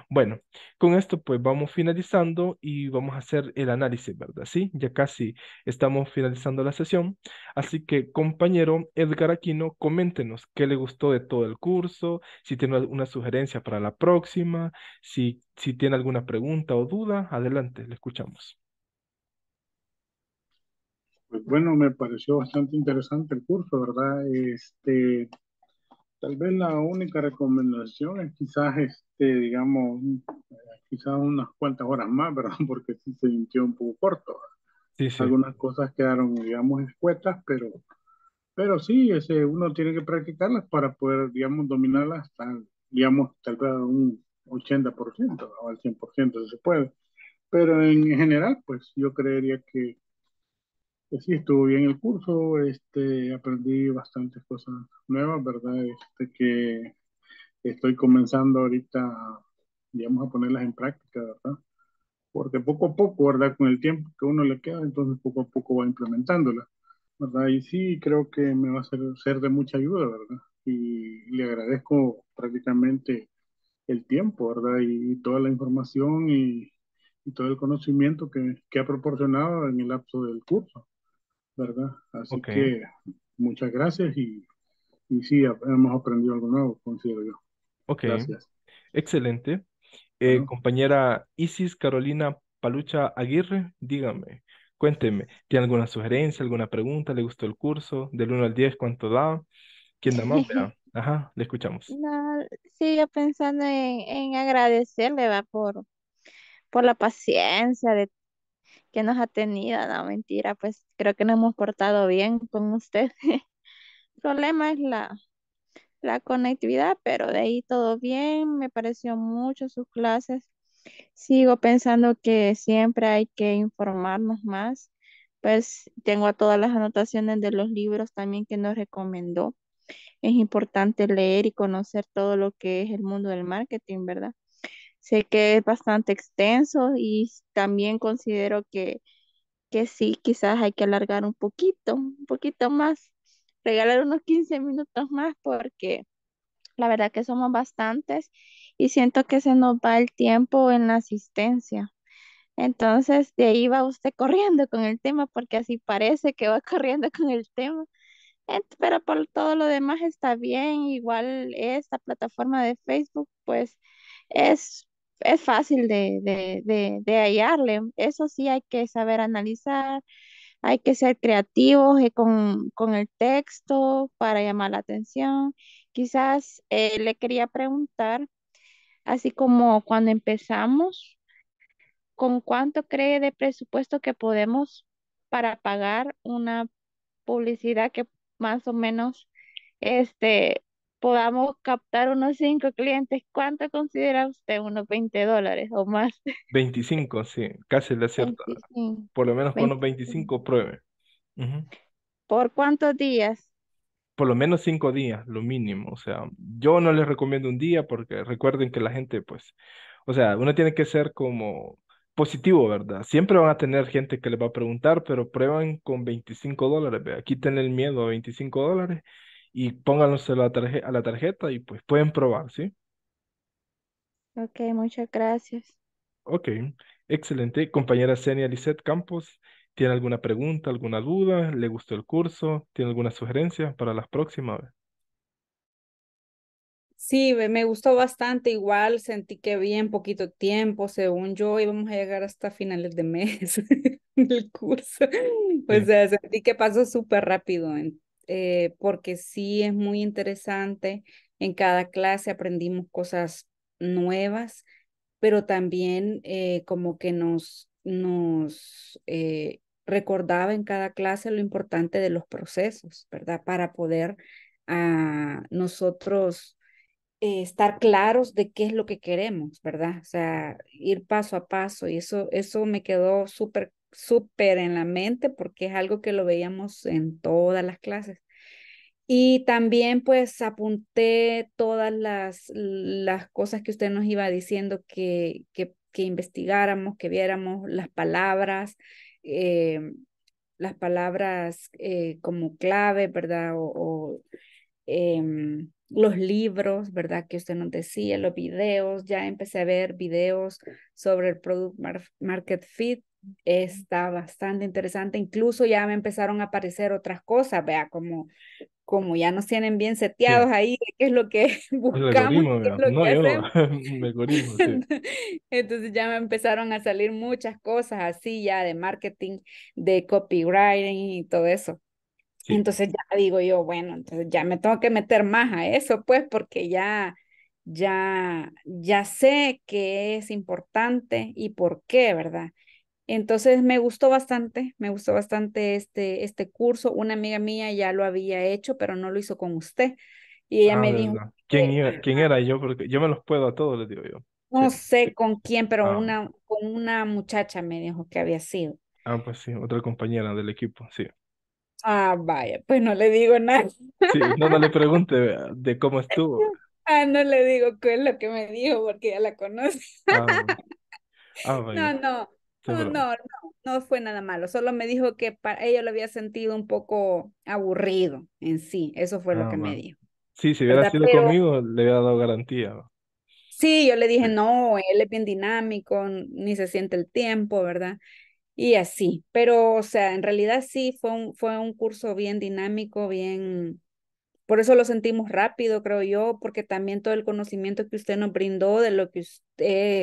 Bueno, con esto pues vamos finalizando y vamos a hacer el análisis, ¿verdad? Sí, ya casi estamos finalizando la sesión. Así que compañero Edgar Aquino, coméntenos qué le gustó de todo el curso, si tiene alguna sugerencia para la próxima, si, si tiene alguna pregunta o duda, adelante, le escuchamos. Pues bueno, me pareció bastante interesante el curso, ¿verdad? Este, tal vez la única recomendación es quizás, este, digamos, quizás unas cuantas horas más, ¿verdad? Porque sí se sintió un poco corto. Algunas cosas quedaron, digamos, escuetas, pero, pero sí, ese, uno tiene que practicarlas para poder, digamos, dominarlas hasta, digamos, tal vez un 80% o al 100% si se puede. Pero en general, pues yo creería que pues sí, estuvo bien el curso, este, aprendí bastantes cosas nuevas, ¿verdad? Este, que estoy comenzando ahorita, digamos, a ponerlas en práctica, ¿verdad? Porque poco a poco, ¿verdad? Con el tiempo que uno le queda, entonces poco a poco va implementándolas, ¿verdad? Y sí, creo que me va a ser, de mucha ayuda, ¿verdad? Y le agradezco prácticamente el tiempo, ¿verdad? Y toda la información y, todo el conocimiento que ha proporcionado en el lapso del curso. ¿verdad? Así que muchas gracias y, y sí, hemos aprendido algo nuevo, considero yo. Ok. Gracias. Excelente. Eh, Compañera Isis Carolina Palucha Aguirre, dígame, cuénteme, ¿tiene alguna sugerencia, alguna pregunta? ¿Le gustó el curso? ¿Del 1 al 10 cuánto da? ¿Quién da más? Ajá, le escuchamos. No, sigo pensando en, en agradecerle ¿va? Por, por la paciencia de nos ha tenido, no, mentira, pues creo que nos hemos portado bien con usted. El problema es la, la conectividad, pero de ahí todo bien, me pareció mucho sus clases. Sigo pensando que siempre hay que informarnos más. Pues tengo todas las anotaciones de los libros también que nos recomendó. Es importante leer y conocer todo lo que es el mundo del marketing, ¿verdad? sé que es bastante extenso y también considero que, que sí, quizás hay que alargar un poquito, un poquito más, regalar unos 15 minutos más porque la verdad que somos bastantes y siento que se nos va el tiempo en la asistencia. Entonces, de ahí va usted corriendo con el tema, porque así parece que va corriendo con el tema. Pero por todo lo demás está bien, igual esta plataforma de Facebook, pues es es fácil de, hallarle. Eso sí hay que saber analizar, hay que ser creativos eh, con, con el texto para llamar la atención. Quizás eh, le quería preguntar, así como cuando empezamos, ¿con cuánto cree de presupuesto que podemos para pagar una publicidad que más o menos este, podamos captar unos cinco clientes, ¿cuánto considera usted? Unos 20 dólares o más. 25, sí, casi le acierta. Por lo menos con unos 25 pruebe. ¿Por cuántos días? Por lo menos cinco días, lo mínimo. O sea, yo no les recomiendo un día porque recuerden que la gente, pues, o sea, uno tiene que ser como positivo, ¿verdad? Siempre van a tener gente que les va a preguntar, pero prueban con 25 dólares. Quiten el miedo a 25 dólares y pónganlos a la, a la tarjeta y pues pueden probar, ¿sí? Ok, muchas gracias. Ok, excelente. Compañera Xenia Lizette Campos, ¿tiene alguna pregunta, alguna duda? ¿Le gustó el curso? ¿Tiene alguna sugerencia para próxima vez Sí, me gustó bastante. Igual sentí que bien poquito tiempo, según yo, íbamos a llegar hasta finales de mes el curso. Mm, o sea, sentí que pasó súper rápido. Eh, porque sí es muy interesante. En cada clase aprendimos cosas nuevas, pero también eh, como que nos, nos eh, recordaba en cada clase lo importante de los procesos, ¿verdad? Para poder a ah, nosotros estar claros de qué es lo que queremos, ¿verdad? O sea, ir paso a paso y eso, eso me quedó súper súper en la mente porque es algo que lo veíamos en todas las clases. Y también pues apunté todas las, las cosas que usted nos iba diciendo que, que, investigáramos, que viéramos las palabras, eh, las palabras eh, como clave, ¿verdad? O, em, los libros, ¿verdad? Que usted nos decía, los videos. Ya empecé a ver videos sobre el Product Market Fit está bastante interesante. Incluso ya me empezaron a aparecer otras cosas, vea, como, como ya nos tienen bien seteados ahí, qué es lo que buscamos. Entonces ya me empezaron a salir muchas cosas así ya de marketing, de copywriting y todo eso. Entonces ya digo yo, bueno, entonces ya me tengo que meter más a eso, pues, porque ya, ya, ya sé que es importante y por qué, ¿verdad? Entonces me gustó bastante, me gustó bastante este, este curso. Una amiga mía ya lo había hecho, pero no lo hizo con usted. Y ella ah, me dijo... ¿Quién, era, ¿Quién era yo? Porque yo me los puedo a todos, les digo yo. No sé con quién, pero ah. una, con una muchacha me dijo que había sido. Ah, pues sí, otra compañera del equipo, sí. Ah, vaya, pues no le digo nada. Sí, no, no le pregunte de cómo estuvo. Ah, no le digo qué es lo que me dijo porque ya la conoce. Ah, ah vaya no, no, no, no, no, fue nada malo. Solo me dijo que para ella lo había sentido un poco aburrido en sí. Eso fue lo ah, que me dijo. Sí, si hubiera sido conmigo, le hubiera dado garantía. Sí, yo le dije, no, él es bien dinámico, ni se siente el tiempo, ¿verdad? Y así, pero o sea, en realidad sí, fue un, fue un curso bien dinámico, bien, por eso lo sentimos rápido, creo yo, porque también todo el conocimiento que usted nos brindó de lo que usted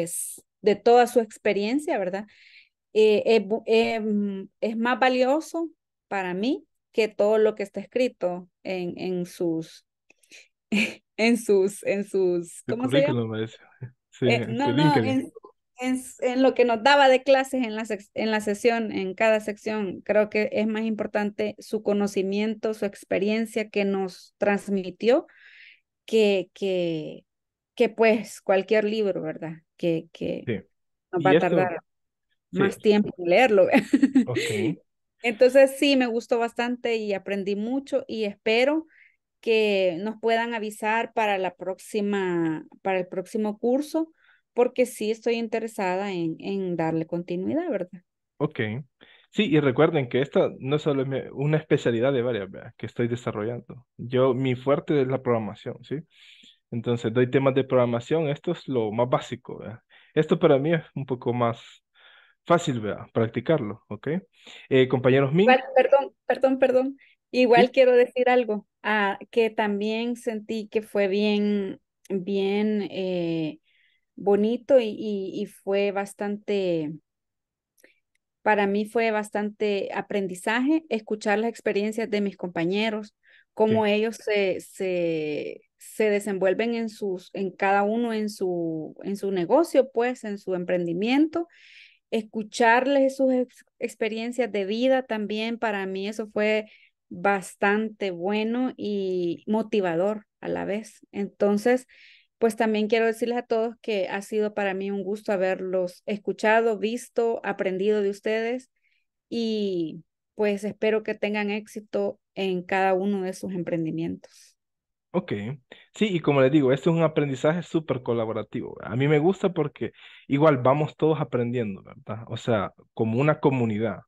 es, de toda su experiencia, ¿verdad? Eh, eh, mm, es más valioso para mí que todo lo que está escrito en, en sus, en sus, en sus, ¿cómo se llama? Eh, en, lo que nos daba de clases en la, en la sesión, en cada sección, creo que es más importante su conocimiento, su experiencia que nos transmitió que, que, que pues cualquier libro, ¿verdad? Que, que va a tardar más tiempo leerlo. Entonces sí, me gustó bastante y aprendí mucho y espero que nos puedan avisar para la próxima, para el próximo curso, porque sí estoy interesada en, en darle continuidad, ¿verdad? Ok. Sí, y recuerden que esta no solo es una especialidad de varias que estoy desarrollando. Yo, mi fuerte es la programación, ¿sí? Entonces, doy temas de programación, esto es lo más básico, ¿verdad? Esto para mí es un poco más fácil ¿verdad? practicarlo, ¿ok? Eh, compañeros míos. Perdón, perdón, perdón. Igual quiero decir algo, ah, que también sentí que fue bien, bien eh, bonito y, fue bastante, para mí fue bastante aprendizaje escuchar las experiencias de mis compañeros, cómo ellos se, se, se, desenvuelven en sus, en cada uno en su, en su negocio, pues, en su emprendimiento escucharles sus experiencias de vida también para mí eso fue bastante bueno y motivador a la vez. Entonces, pues también quiero decirles a todos que ha sido para mí un gusto haberlos escuchado, visto, aprendido de ustedes y pues espero que tengan éxito en cada uno de sus emprendimientos. Ok, sí, y como le digo, esto es un aprendizaje súper colaborativo. A mí me gusta porque igual vamos todos aprendiendo, ¿verdad? O sea, como una comunidad.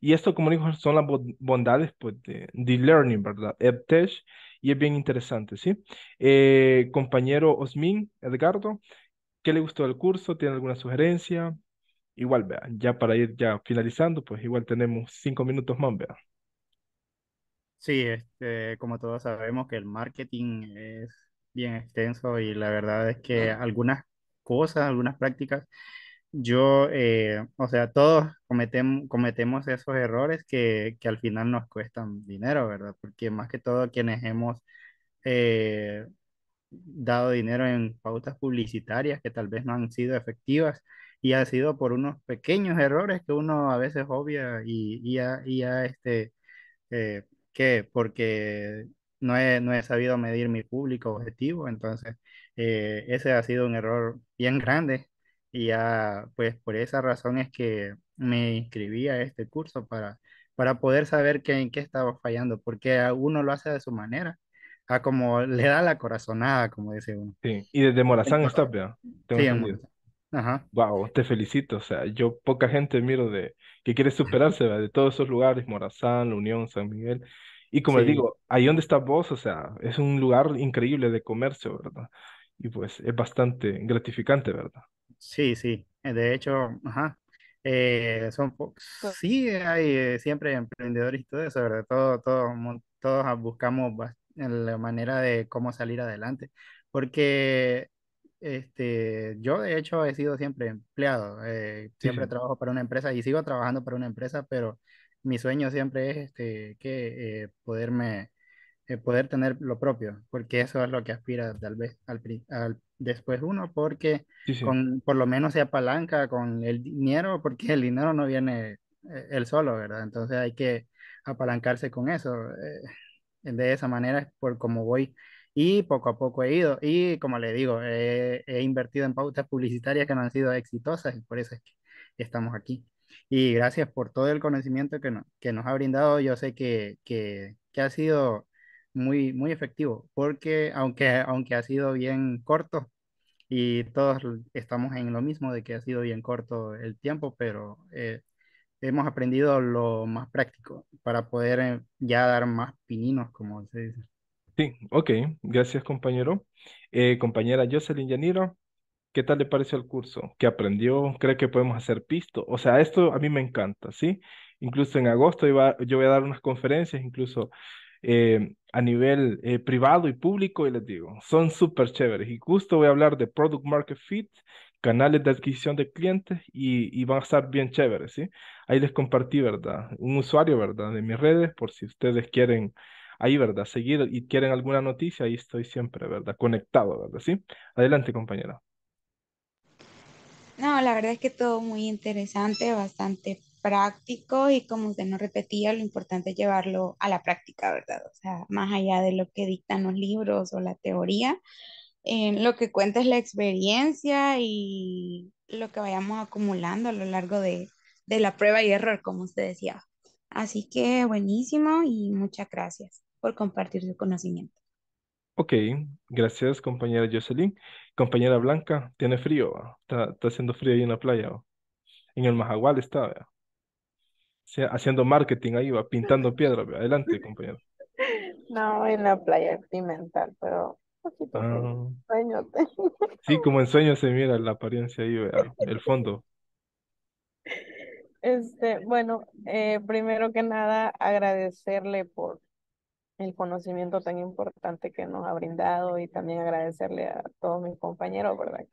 Y esto, como digo, son las bondades pues, de, de learning, ¿verdad? EdTech, y es bien interesante, ¿sí? Eh, compañero Osmin, Edgardo, ¿qué le gustó del curso? ¿Tiene alguna sugerencia? Igual, vean ya para ir ya finalizando, pues igual tenemos cinco minutos más, vea. Sí, este, como todos sabemos que el marketing es bien extenso y la verdad es que algunas cosas, algunas prácticas, yo, eh, o sea, todos cometemos cometemos esos errores que, que al final nos cuestan dinero, ¿verdad? Porque más que todo quienes hemos eh, dado dinero en pautas publicitarias que tal vez no han sido efectivas y ha sido por unos pequeños errores que uno a veces obvia y, ya, y este, eh, ¿Qué? porque no he, no he sabido medir mi público objetivo, entonces eh, ese ha sido un error bien grande y ya pues por esa razón es que me inscribí a este curso para, para poder saber en qué estaba fallando, porque uno lo hace de su manera, a como le da la corazonada, como dice uno. Sí, y desde Morazán está, ¿verdad? Sí, Ajá. Wow, te felicito. O sea, yo poca gente miro de que quiere superarse ¿verdad? de todos esos lugares, Morazán, La Unión, San Miguel. Y como digo, ahí donde estás vos, o sea, es un lugar increíble de comercio, ¿verdad? Y pues es bastante gratificante, ¿verdad? Sí, sí. De hecho, ajá. Eh, son pues sí, hay eh, siempre emprendedores y todo eso, ¿verdad? Todo, todo, todos ah, buscamos la manera de cómo salir adelante. Porque este, yo de hecho he sido siempre empleado, eh, siempre trabajo para una empresa y sigo trabajando para una empresa, pero mi sueño siempre es este, que eh, poderme, eh, poder tener lo propio, porque eso es lo que aspira tal vez al, después uno, porque Con, por lo menos se apalanca con el dinero, porque el dinero no viene él solo, ¿verdad? Entonces hay que apalancarse con eso. de esa manera es por como voy y poco a poco he ido. Y como le digo, he invertido en pautas publicitarias que no han sido exitosas y por eso es que estamos aquí. Y gracias por todo el conocimiento que, nos ha brindado. Yo sé que, ha sido muy, muy efectivo, porque aunque, aunque ha sido bien corto, y todos estamos en lo mismo de que ha sido bien corto el tiempo, pero eh, hemos aprendido lo más práctico para poder eh, ya dar más pininos, como se dice. Sí, ok, gracias compañero. Eh, compañera Jocelyn Yaniro, ¿qué tal le pareció el curso? ¿Qué aprendió? ¿Cree que podemos hacer pisto? O sea, esto a mí me encanta, ¿sí? Incluso en agosto iba, yo voy a dar unas conferencias, incluso eh, a nivel eh, privado y público, y les digo, son súper chéveres. Y justo voy a hablar de Product Market Fit, canales de adquisición de clientes, y, y van a estar bien chéveres, ¿sí? Ahí les compartí, ¿verdad? Un usuario, ¿verdad? De mis redes, por si ustedes quieren ahí, ¿verdad? Seguir y quieren alguna noticia, ahí estoy siempre, ¿verdad? Conectado, ¿verdad? Sí. Adelante, compañera. No, la verdad es que todo muy interesante, bastante práctico y como usted nos repetía, lo importante es llevarlo a la práctica, ¿verdad? O sea, más allá de lo que dictan los libros o la teoría, eh, lo que cuenta es la experiencia y lo que vayamos acumulando a lo largo de, de la prueba y error, como usted decía. Así que buenísimo y muchas gracias por compartir su conocimiento. Ok, gracias compañera Jocelyn. Compañera Blanca, tiene frío, está, haciendo frío ahí en la playa, en el Majagual está, ¿verdad? haciendo marketing ahí, va, pintando piedra. Adelante, compañero. No, en la playa experimental, pero un poquito ah. Sí, como en sueño se mira la apariencia ahí, ¿verdad? el fondo. Este, bueno, eh, primero que nada agradecerle por el conocimiento tan importante que nos ha brindado y también agradecerle a todos mis compañeros, ¿verdad?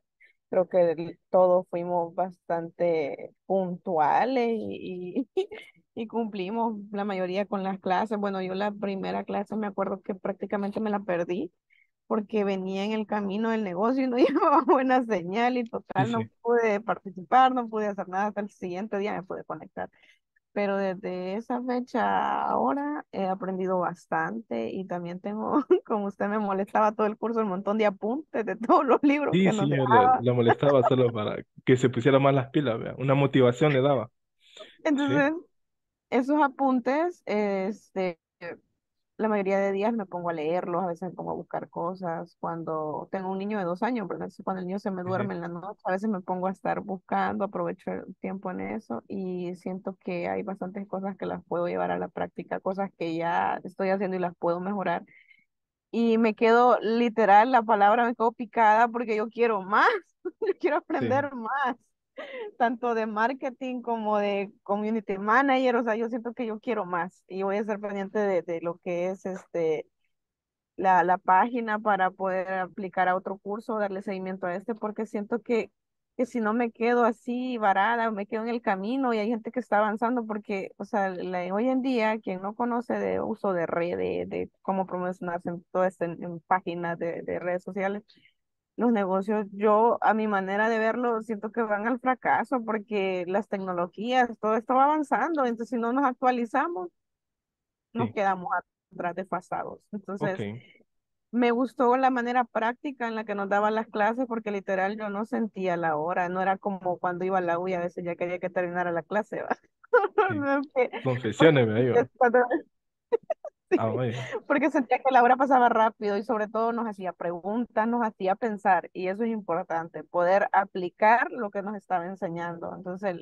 Creo que todos fuimos bastante puntuales y, y, cumplimos la mayoría con las clases. Bueno, yo la primera clase me acuerdo que prácticamente me la perdí porque venía en el camino del negocio y no llevaba buena señal y total no pude participar, no pude hacer nada hasta el siguiente día me pude conectar pero desde esa fecha ahora he aprendido bastante y también tengo, como usted me molestaba todo el curso, un montón de apuntes de todos los libros. Sí, sí, le, molestaba solo para que se pusiera más las pilas, una motivación le daba. Entonces, esos apuntes, este, la mayoría de días me pongo a leerlos, a veces me pongo a buscar cosas. Cuando tengo un niño de dos años, cuando el niño se me duerme en la noche, a veces me pongo a estar buscando, aprovecho el tiempo en eso y siento que hay bastantes cosas que las puedo llevar a la práctica, cosas que ya estoy haciendo y las puedo mejorar. Y me quedo literal, la palabra me quedo picada porque yo quiero más, quiero aprender más. tanto de marketing como de community manager, o sea, yo siento que yo quiero más y voy a ser pendiente de, de lo que es este la, la página para poder aplicar a otro curso, darle seguimiento a este, porque siento que, que si no me quedo así varada, me quedo en el camino y hay gente que está avanzando porque, o sea, hoy en día quien no conoce de uso de redes, de, cómo promocionarse en todas este, páginas de, de, redes sociales, los negocios, yo a mi manera de verlo, siento que van al fracaso porque las tecnologías, todo esto va avanzando, entonces si no nos actualizamos, nos quedamos atrás desfasados. Entonces, me gustó la manera práctica en la que nos daban las clases porque literal yo no sentía la hora, no era como cuando iba a la U y a veces ya quería que terminara la clase. ¿va? Confesiones, me digo. Ah, porque sentía que la hora pasaba rápido y sobre todo nos hacía preguntas, nos hacía pensar y eso es importante, poder aplicar lo que nos estaba enseñando. Entonces,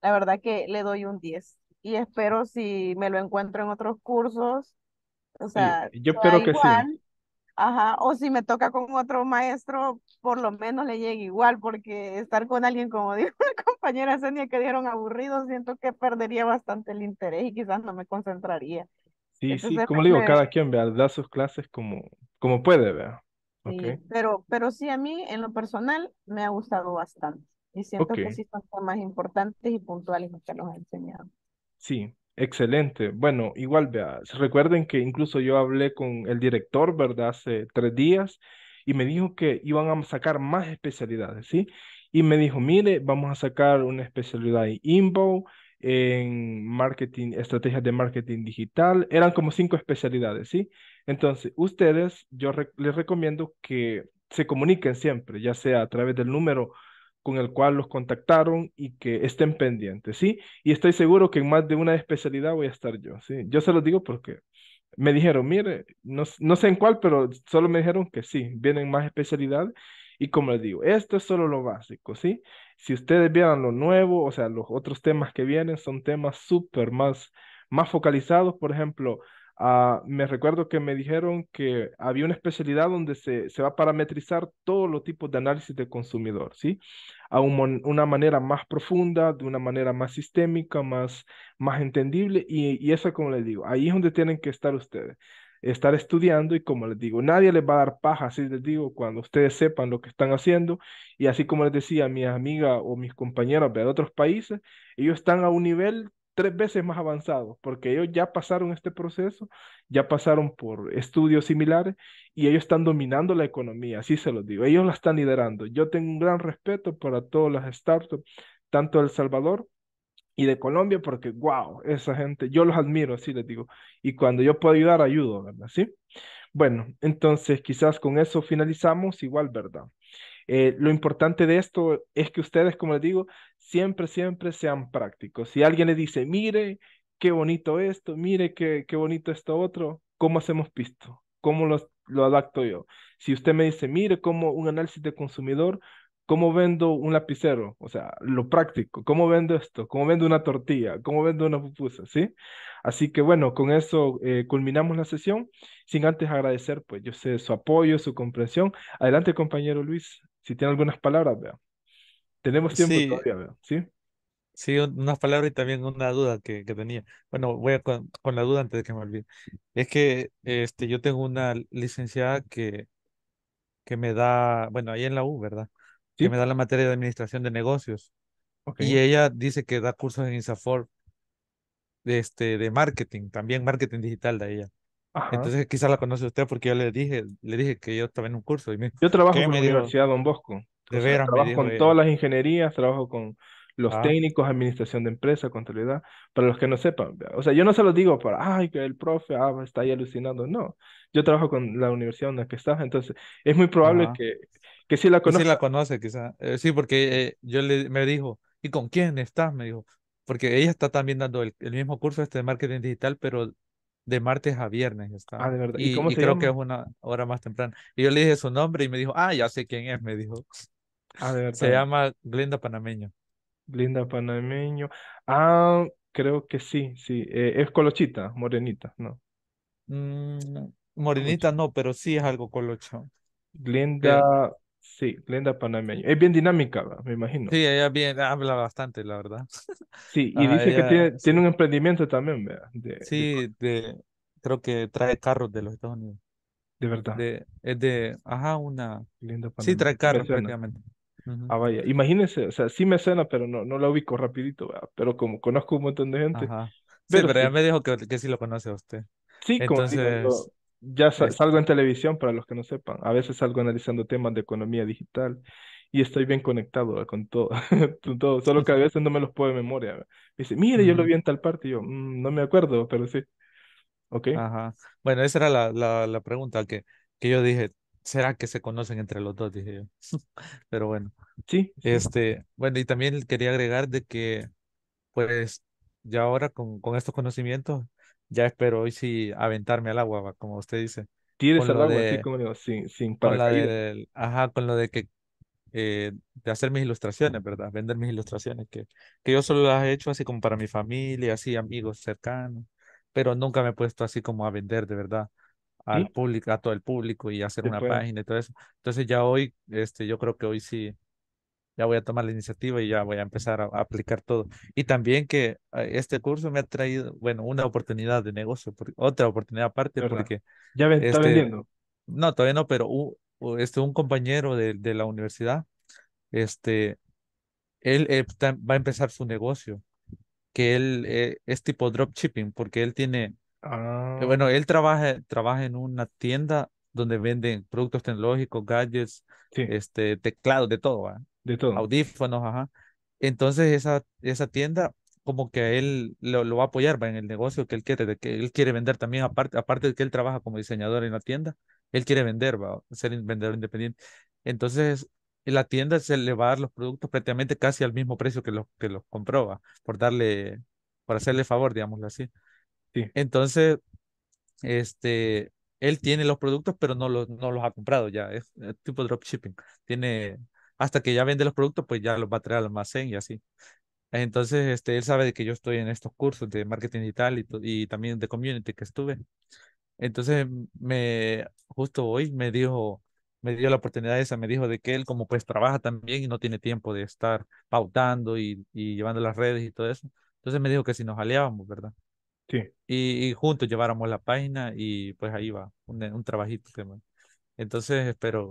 la verdad que le doy un 10 y espero si me lo encuentro en otros cursos, o sea, yo espero que sí. Ajá, o si me toca con otro maestro, por lo menos le llegue igual, porque estar con alguien, como dijo la compañera Zenia, que dieron aburrido, siento que perdería bastante el interés y quizás no me concentraría. Sí, sí, como le digo, cada quien da sus clases como, como puede, vea. Sí, pero, pero sí, a mí en lo personal me ha gustado bastante. Y siento que sí son temas importantes y puntuales que nos ha enseñado. Sí, excelente. Bueno, igual, vea, recuerden que incluso yo hablé con el director, ¿verdad? Hace tres días y me dijo que iban a sacar más especialidades, ¿sí? Y me dijo, mire, vamos a sacar una especialidad de Inbound, en marketing, estrategias de marketing digital, eran como cinco especialidades, ¿sí? Entonces, ustedes, yo les recomiendo que se comuniquen siempre, ya sea a través del número con el cual los contactaron y que estén pendientes, ¿sí? Y estoy seguro que en más de una especialidad voy a estar yo, ¿sí? Yo se lo digo porque me dijeron, mire, no, no sé en cuál, pero solo me dijeron que sí, vienen más especialidades y como les digo, esto es solo lo básico, ¿sí? Si ustedes vieran lo nuevo, o sea, los otros temas que vienen son temas súper más, más focalizados, por ejemplo, ah, me recuerdo que me dijeron que había una especialidad donde se, va a parametrizar todos los tipos de análisis de consumidor, ¿sí? A una manera más profunda, de una manera más sistémica, más, más entendible, y, y eso, como les digo, ahí es donde tienen que estar ustedes estar estudiando y como les digo, nadie les va a dar paja, así les digo, cuando ustedes sepan lo que están haciendo y así como les decía, mi amiga o mis compañeras de otros países, ellos están a un nivel tres veces más avanzado porque ellos ya pasaron este proceso, ya pasaron por estudios similares y ellos están dominando la economía, así se los digo, ellos la están liderando. Yo tengo un gran respeto para todas las startups, tanto El Salvador y de Colombia porque, wow, esa gente, yo los admiro, así les digo. Y cuando yo puedo ayudar, ayudo, ¿verdad? Sí. Bueno, entonces quizás con eso finalizamos igual, ¿verdad? Eh, lo importante de esto es que ustedes, como les digo, siempre, siempre sean prácticos. Si alguien le dice, mire, qué bonito esto, mire, qué, qué bonito esto otro, ¿cómo hacemos pisto? ¿Cómo lo, lo adapto yo? Si usted me dice, mire, cómo un análisis de consumidor, ¿Cómo vendo un lapicero? O sea, lo práctico. ¿Cómo vendo esto? ¿Cómo vendo una tortilla? ¿Cómo vendo una pupusa? ¿Sí? Así que bueno, con eso eh, culminamos la sesión. Sin antes agradecer, pues yo sé su apoyo, su comprensión. Adelante, compañero Luis, si tiene algunas palabras, vea. Tenemos tiempo sí. todavía, ¿Sí? Sí, unas palabras y también una duda que, tenía. Bueno, voy con, con, la duda antes de que me olvide. Es que este, yo tengo una licenciada que, que me da, bueno, ahí en la U, ¿verdad? que me da la materia de administración de negocios. Y ella dice que da cursos en Insafor de, este, de marketing, también marketing digital de ella. Entonces quizás la conoce usted porque yo le dije, le dije que yo estaba en un curso. Y yo trabajo en la Universidad Don Bosco. De o veras, trabajo con todas las ingenierías, trabajo con los ah. técnicos, administración de empresa, contabilidad, para los que no sepan. O sea, yo no se los digo para, ay, que el profe ah, está ahí alucinando. No, yo trabajo con la universidad donde que estás, entonces es muy probable que sí la conoce. Sí quizá. Eh, sí, porque eh, yo le, me dijo, ¿y con quién estás? Me dijo, porque ella está también dando el, mismo curso este de marketing digital, pero de martes a viernes está. Ah, de verdad. Y, creo que es una hora más temprana. Y yo le dije su nombre y me dijo, ah, ya sé quién es, me dijo. Ah, Se llama Glinda Panameño. Glinda Panameño. Ah, creo que sí, sí. Eh, es colochita, morenita, ¿no? Mm, morenita no, pero sí es algo colocho. Glinda... Sí, linda panameño. Es bien dinámica, me imagino. Sí, ella habla bastante, la verdad. Sí, y dice que tiene, un emprendimiento también, ¿verdad? sí, de... creo que trae carros de los Estados Unidos. De verdad. De, es de, ajá, una... Linda panameño. Sí, trae carros prácticamente. Ah, vaya, imagínense, o sea, sí me suena, pero no, no la ubico rapidito, ¿verdad? pero como conozco un montón de gente. Ajá. Sí, pero, ella me dijo que, sí lo conoce a usted. Sí, Entonces, ya este salgo en televisión, para los que no sepan. A veces salgo analizando temas de economía digital y estoy bien conectado eh, con todo, todo. Solo que a veces no me los puedo de memoria. dice, mire, yo lo mm. vi en tal parte. Y yo, mm, no me acuerdo, pero sí. ¿Ok? Ajá. Bueno, esa era la, la, la pregunta que, que yo dije. ¿Será que se conocen entre los dos? Dije yo. pero bueno. Sí, sí. Este, bueno, y también quería agregar de que, pues, ya ahora con, con estos conocimientos, ya espero hoy sí aventarme al agua, como usted dice. con al de, como digo, sin, sin con Ajá, con lo de que eh, de hacer mis ilustraciones, ¿verdad? Vender mis ilustraciones, que, que yo solo las he hecho así como para mi familia, así amigos cercanos, pero nunca me he puesto así como a vender de verdad al público, a todo el público y hacer una página y todo eso. Entonces ya hoy, este, yo creo que hoy sí ya voy a tomar la iniciativa y ya voy a empezar a, aplicar todo. Y también que ah, este curso me ha traído, bueno, una oportunidad de negocio, otra oportunidad aparte, porque... Ya ves, está este, vendiendo. No, todavía no, pero este, un compañero de, de, la universidad, este, él eh, va a empezar su negocio, que él eh, es tipo dropshipping, porque él tiene... Eh, ah. Bueno, él trabaja, trabaja en una tienda donde venden productos tecnológicos, gadgets, este, teclados, de todo. ¿eh? De todo. Audífonos, ajá. Entonces esa, esa tienda como que él lo, lo, va a apoyar ¿va? en el negocio que él quiere, de que él quiere vender también, aparte, aparte de que él trabaja como diseñador en la tienda, él quiere vender, va a ser vendedor independiente. Entonces, la tienda se le va a dar los productos prácticamente casi al mismo precio que los que los compró, por darle, por hacerle favor, digámoslo así. Sí. Entonces, este, él tiene los productos, pero no los, no los ha comprado ya, es tipo dropshipping, tiene hasta que ya vende los productos, pues ya los va a traer al almacén y así. Entonces, este, él sabe de que yo estoy en estos cursos de marketing digital y, y también de community que estuve. Entonces, me, justo hoy me dijo, me dio la oportunidad esa, me dijo de que él como pues trabaja también y no tiene tiempo de estar pautando y, llevando las redes y todo eso. Entonces me dijo que si nos aliábamos, ¿verdad? Sí. Y, juntos lleváramos la página y pues ahí va, un, trabajito. Pues, Entonces espero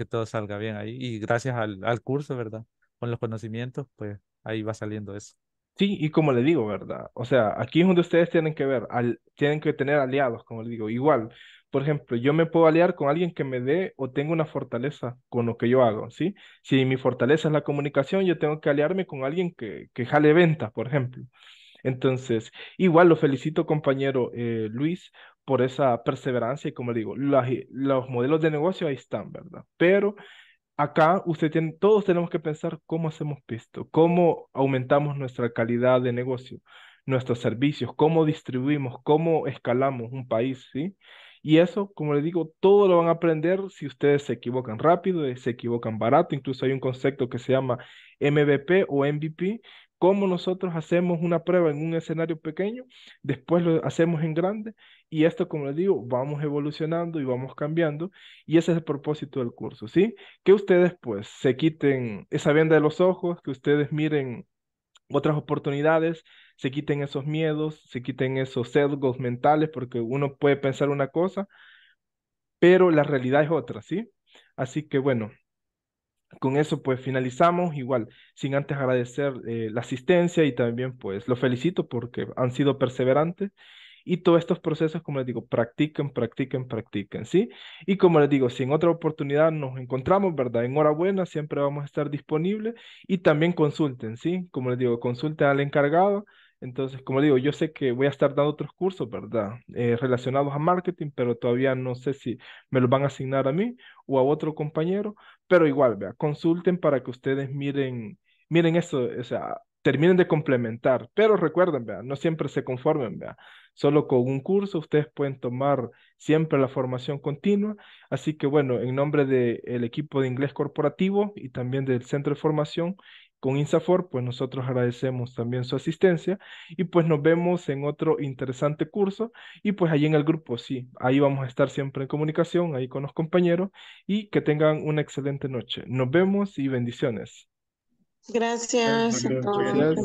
que todo salga bien ahí. Y gracias al, curso, ¿verdad? Con los conocimientos, pues ahí va saliendo eso. Sí, y como le digo, ¿verdad? O sea, aquí es donde ustedes tienen que ver, tienen que tener aliados, como le digo. Igual, por ejemplo, yo me puedo aliar con alguien que me dé o tenga una fortaleza con lo que yo hago, ¿sí? Si mi fortaleza es la comunicación, yo tengo que aliarme con alguien que, que jale ventas, por ejemplo. Entonces, igual lo felicito, compañero eh, Luis, por esa perseverancia y como le digo, los modelos de negocio ahí están, ¿verdad? Pero acá usted tiene, todos tenemos que pensar cómo hacemos esto, cómo aumentamos nuestra calidad de negocio, nuestros servicios, cómo distribuimos, cómo escalamos un país, ¿sí? Y eso, como le digo, todo lo van a aprender si ustedes se equivocan rápido, se equivocan barato. Incluso hay un concepto que se llama MVP o MVP, cómo nosotros hacemos una prueba en un escenario pequeño, después lo hacemos en grande y esto, como les digo, vamos evolucionando y vamos cambiando y ese es el propósito del curso, ¿sí? Que ustedes pues se quiten esa venda de los ojos, que ustedes miren otras oportunidades, se quiten esos miedos, se quiten esos sesgos mentales porque uno puede pensar una cosa, pero la realidad es otra, ¿sí? Así que bueno, con eso pues finalizamos, igual, sin antes agradecer eh, la asistencia y también pues lo felicito porque han sido perseverantes y todos estos procesos, como les digo, practiquen, practiquen, practiquen, ¿sí? Y como les digo, si en otra oportunidad nos encontramos, ¿verdad? Enhorabuena, siempre vamos a estar disponibles y también consulten, ¿sí? Como les digo, consulten al encargado entonces, como digo, yo sé que voy a estar dando otros cursos, ¿verdad? Eh, relacionados a marketing, pero todavía no sé si me los van a asignar a mí o a otro compañero, pero igual, vea, consulten para que ustedes miren, miren eso, o sea, terminen de complementar, pero recuerden, vea, no siempre se conformen, vea, solo con un curso ustedes pueden tomar siempre la formación continua, así que bueno, en nombre del equipo de inglés corporativo y también del centro de formación, con INSAFOR, pues nosotros agradecemos también su asistencia y pues nos vemos en otro interesante curso y pues ahí en el grupo, sí, ahí vamos a estar siempre en comunicación, ahí con los compañeros y que tengan una excelente noche. Nos vemos y bendiciones. Gracias. Gracias.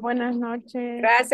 Buenas noches. Gracias.